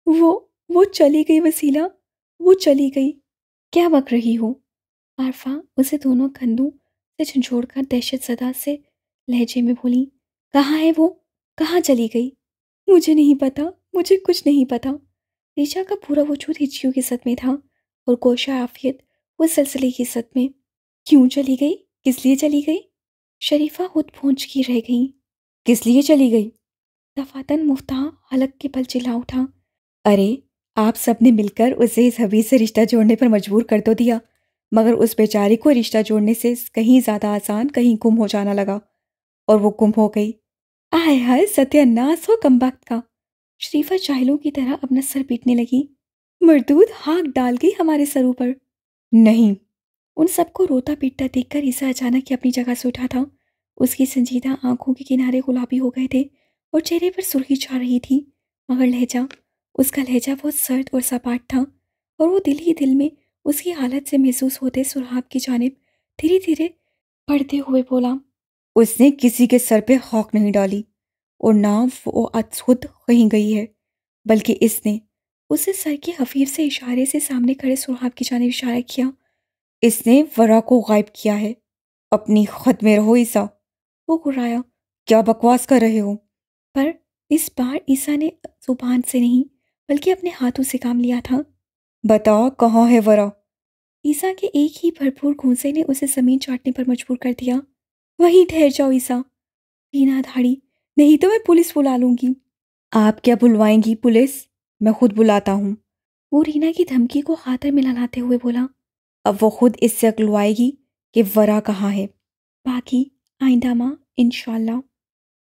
वो वो चली गई वसीला वो चली गई क्या बक रही हो आरफा उसे दोनों कंधों से झंझोड़कर दहशत सदा से लहजे में बोली कहाँ है वो कहाँ चली गई मुझे नहीं पता मुझे कुछ नहीं पता रिचा का पूरा वजूद हिचियों की सद में था और गोशा आफियत उस सिलसिले की सद में क्यों चली गई किस लिए चली गई शरीफा खुद पहुँच की रह गई किस लिए चली गई दफातन मुफ्ता हलक के पल चिल्ला उठा अरे आप सबने मिलकर उसे इस हबीज से रिश्ता जोड़ने पर मजबूर कर तो दिया मगर उस बेचारे को रिश्ता जोड़ने से कहीं ज़्यादा आसान कहीं गुम हो जाना लगा और वो गुम हो गई आय हाय सत्यानाश हो कम वक्त का श्रीफा चाहलों की तरह अपना सर पीटने लगी मरदूद हाक डाल गई हमारे सरों पर नहीं उन सबको रोता पीटता देखकर ईसा अचानक ही अपनी जगह से उठा था उसकी संजीदा आंखों के किनारे गुलाबी हो गए थे और चेहरे पर सुर्खी छा रही थी मगर लहजा उसका लहजा बहुत सर्द और सपाट था और वो दिल ही दिल में उसकी हालत से महसूस होते सुरहाब की जानब धीरे धीरे पढ़ते हुए बोला उसने किसी के सर पे हॉक नहीं डाली और ना वो अद्भुत कहीं गई है बल्कि इसने उसे सर के हफीर से इशारे से सामने खड़े सुहाब की जानब इशारा किया इसने वरा को गायब किया है अपनी खत में रहो ईसा वो घुराया क्या बकवास कर रहे हो पर इस बार ईसा ने जुबान से नहीं बल्कि अपने हाथों से काम लिया था बताओ कहाँ है वरा ईसा के एक ही भरपूर घूंसे ने उसे ज़मीन चाटने पर मजबूर कर दिया वहीं ठहर जाओ ईसा बिना धाड़ी नहीं तो मैं पुलिस बुला लूंगी आप क्या बुलवाएंगी पुलिस मैं खुद बुलाता हूँ वो रीना की धमकी को खातर में लगाते हुए बोला अब वो खुद इससे अकलवाएगी कि वरा कहाँ है बाकी आइंदा माँ इनशाला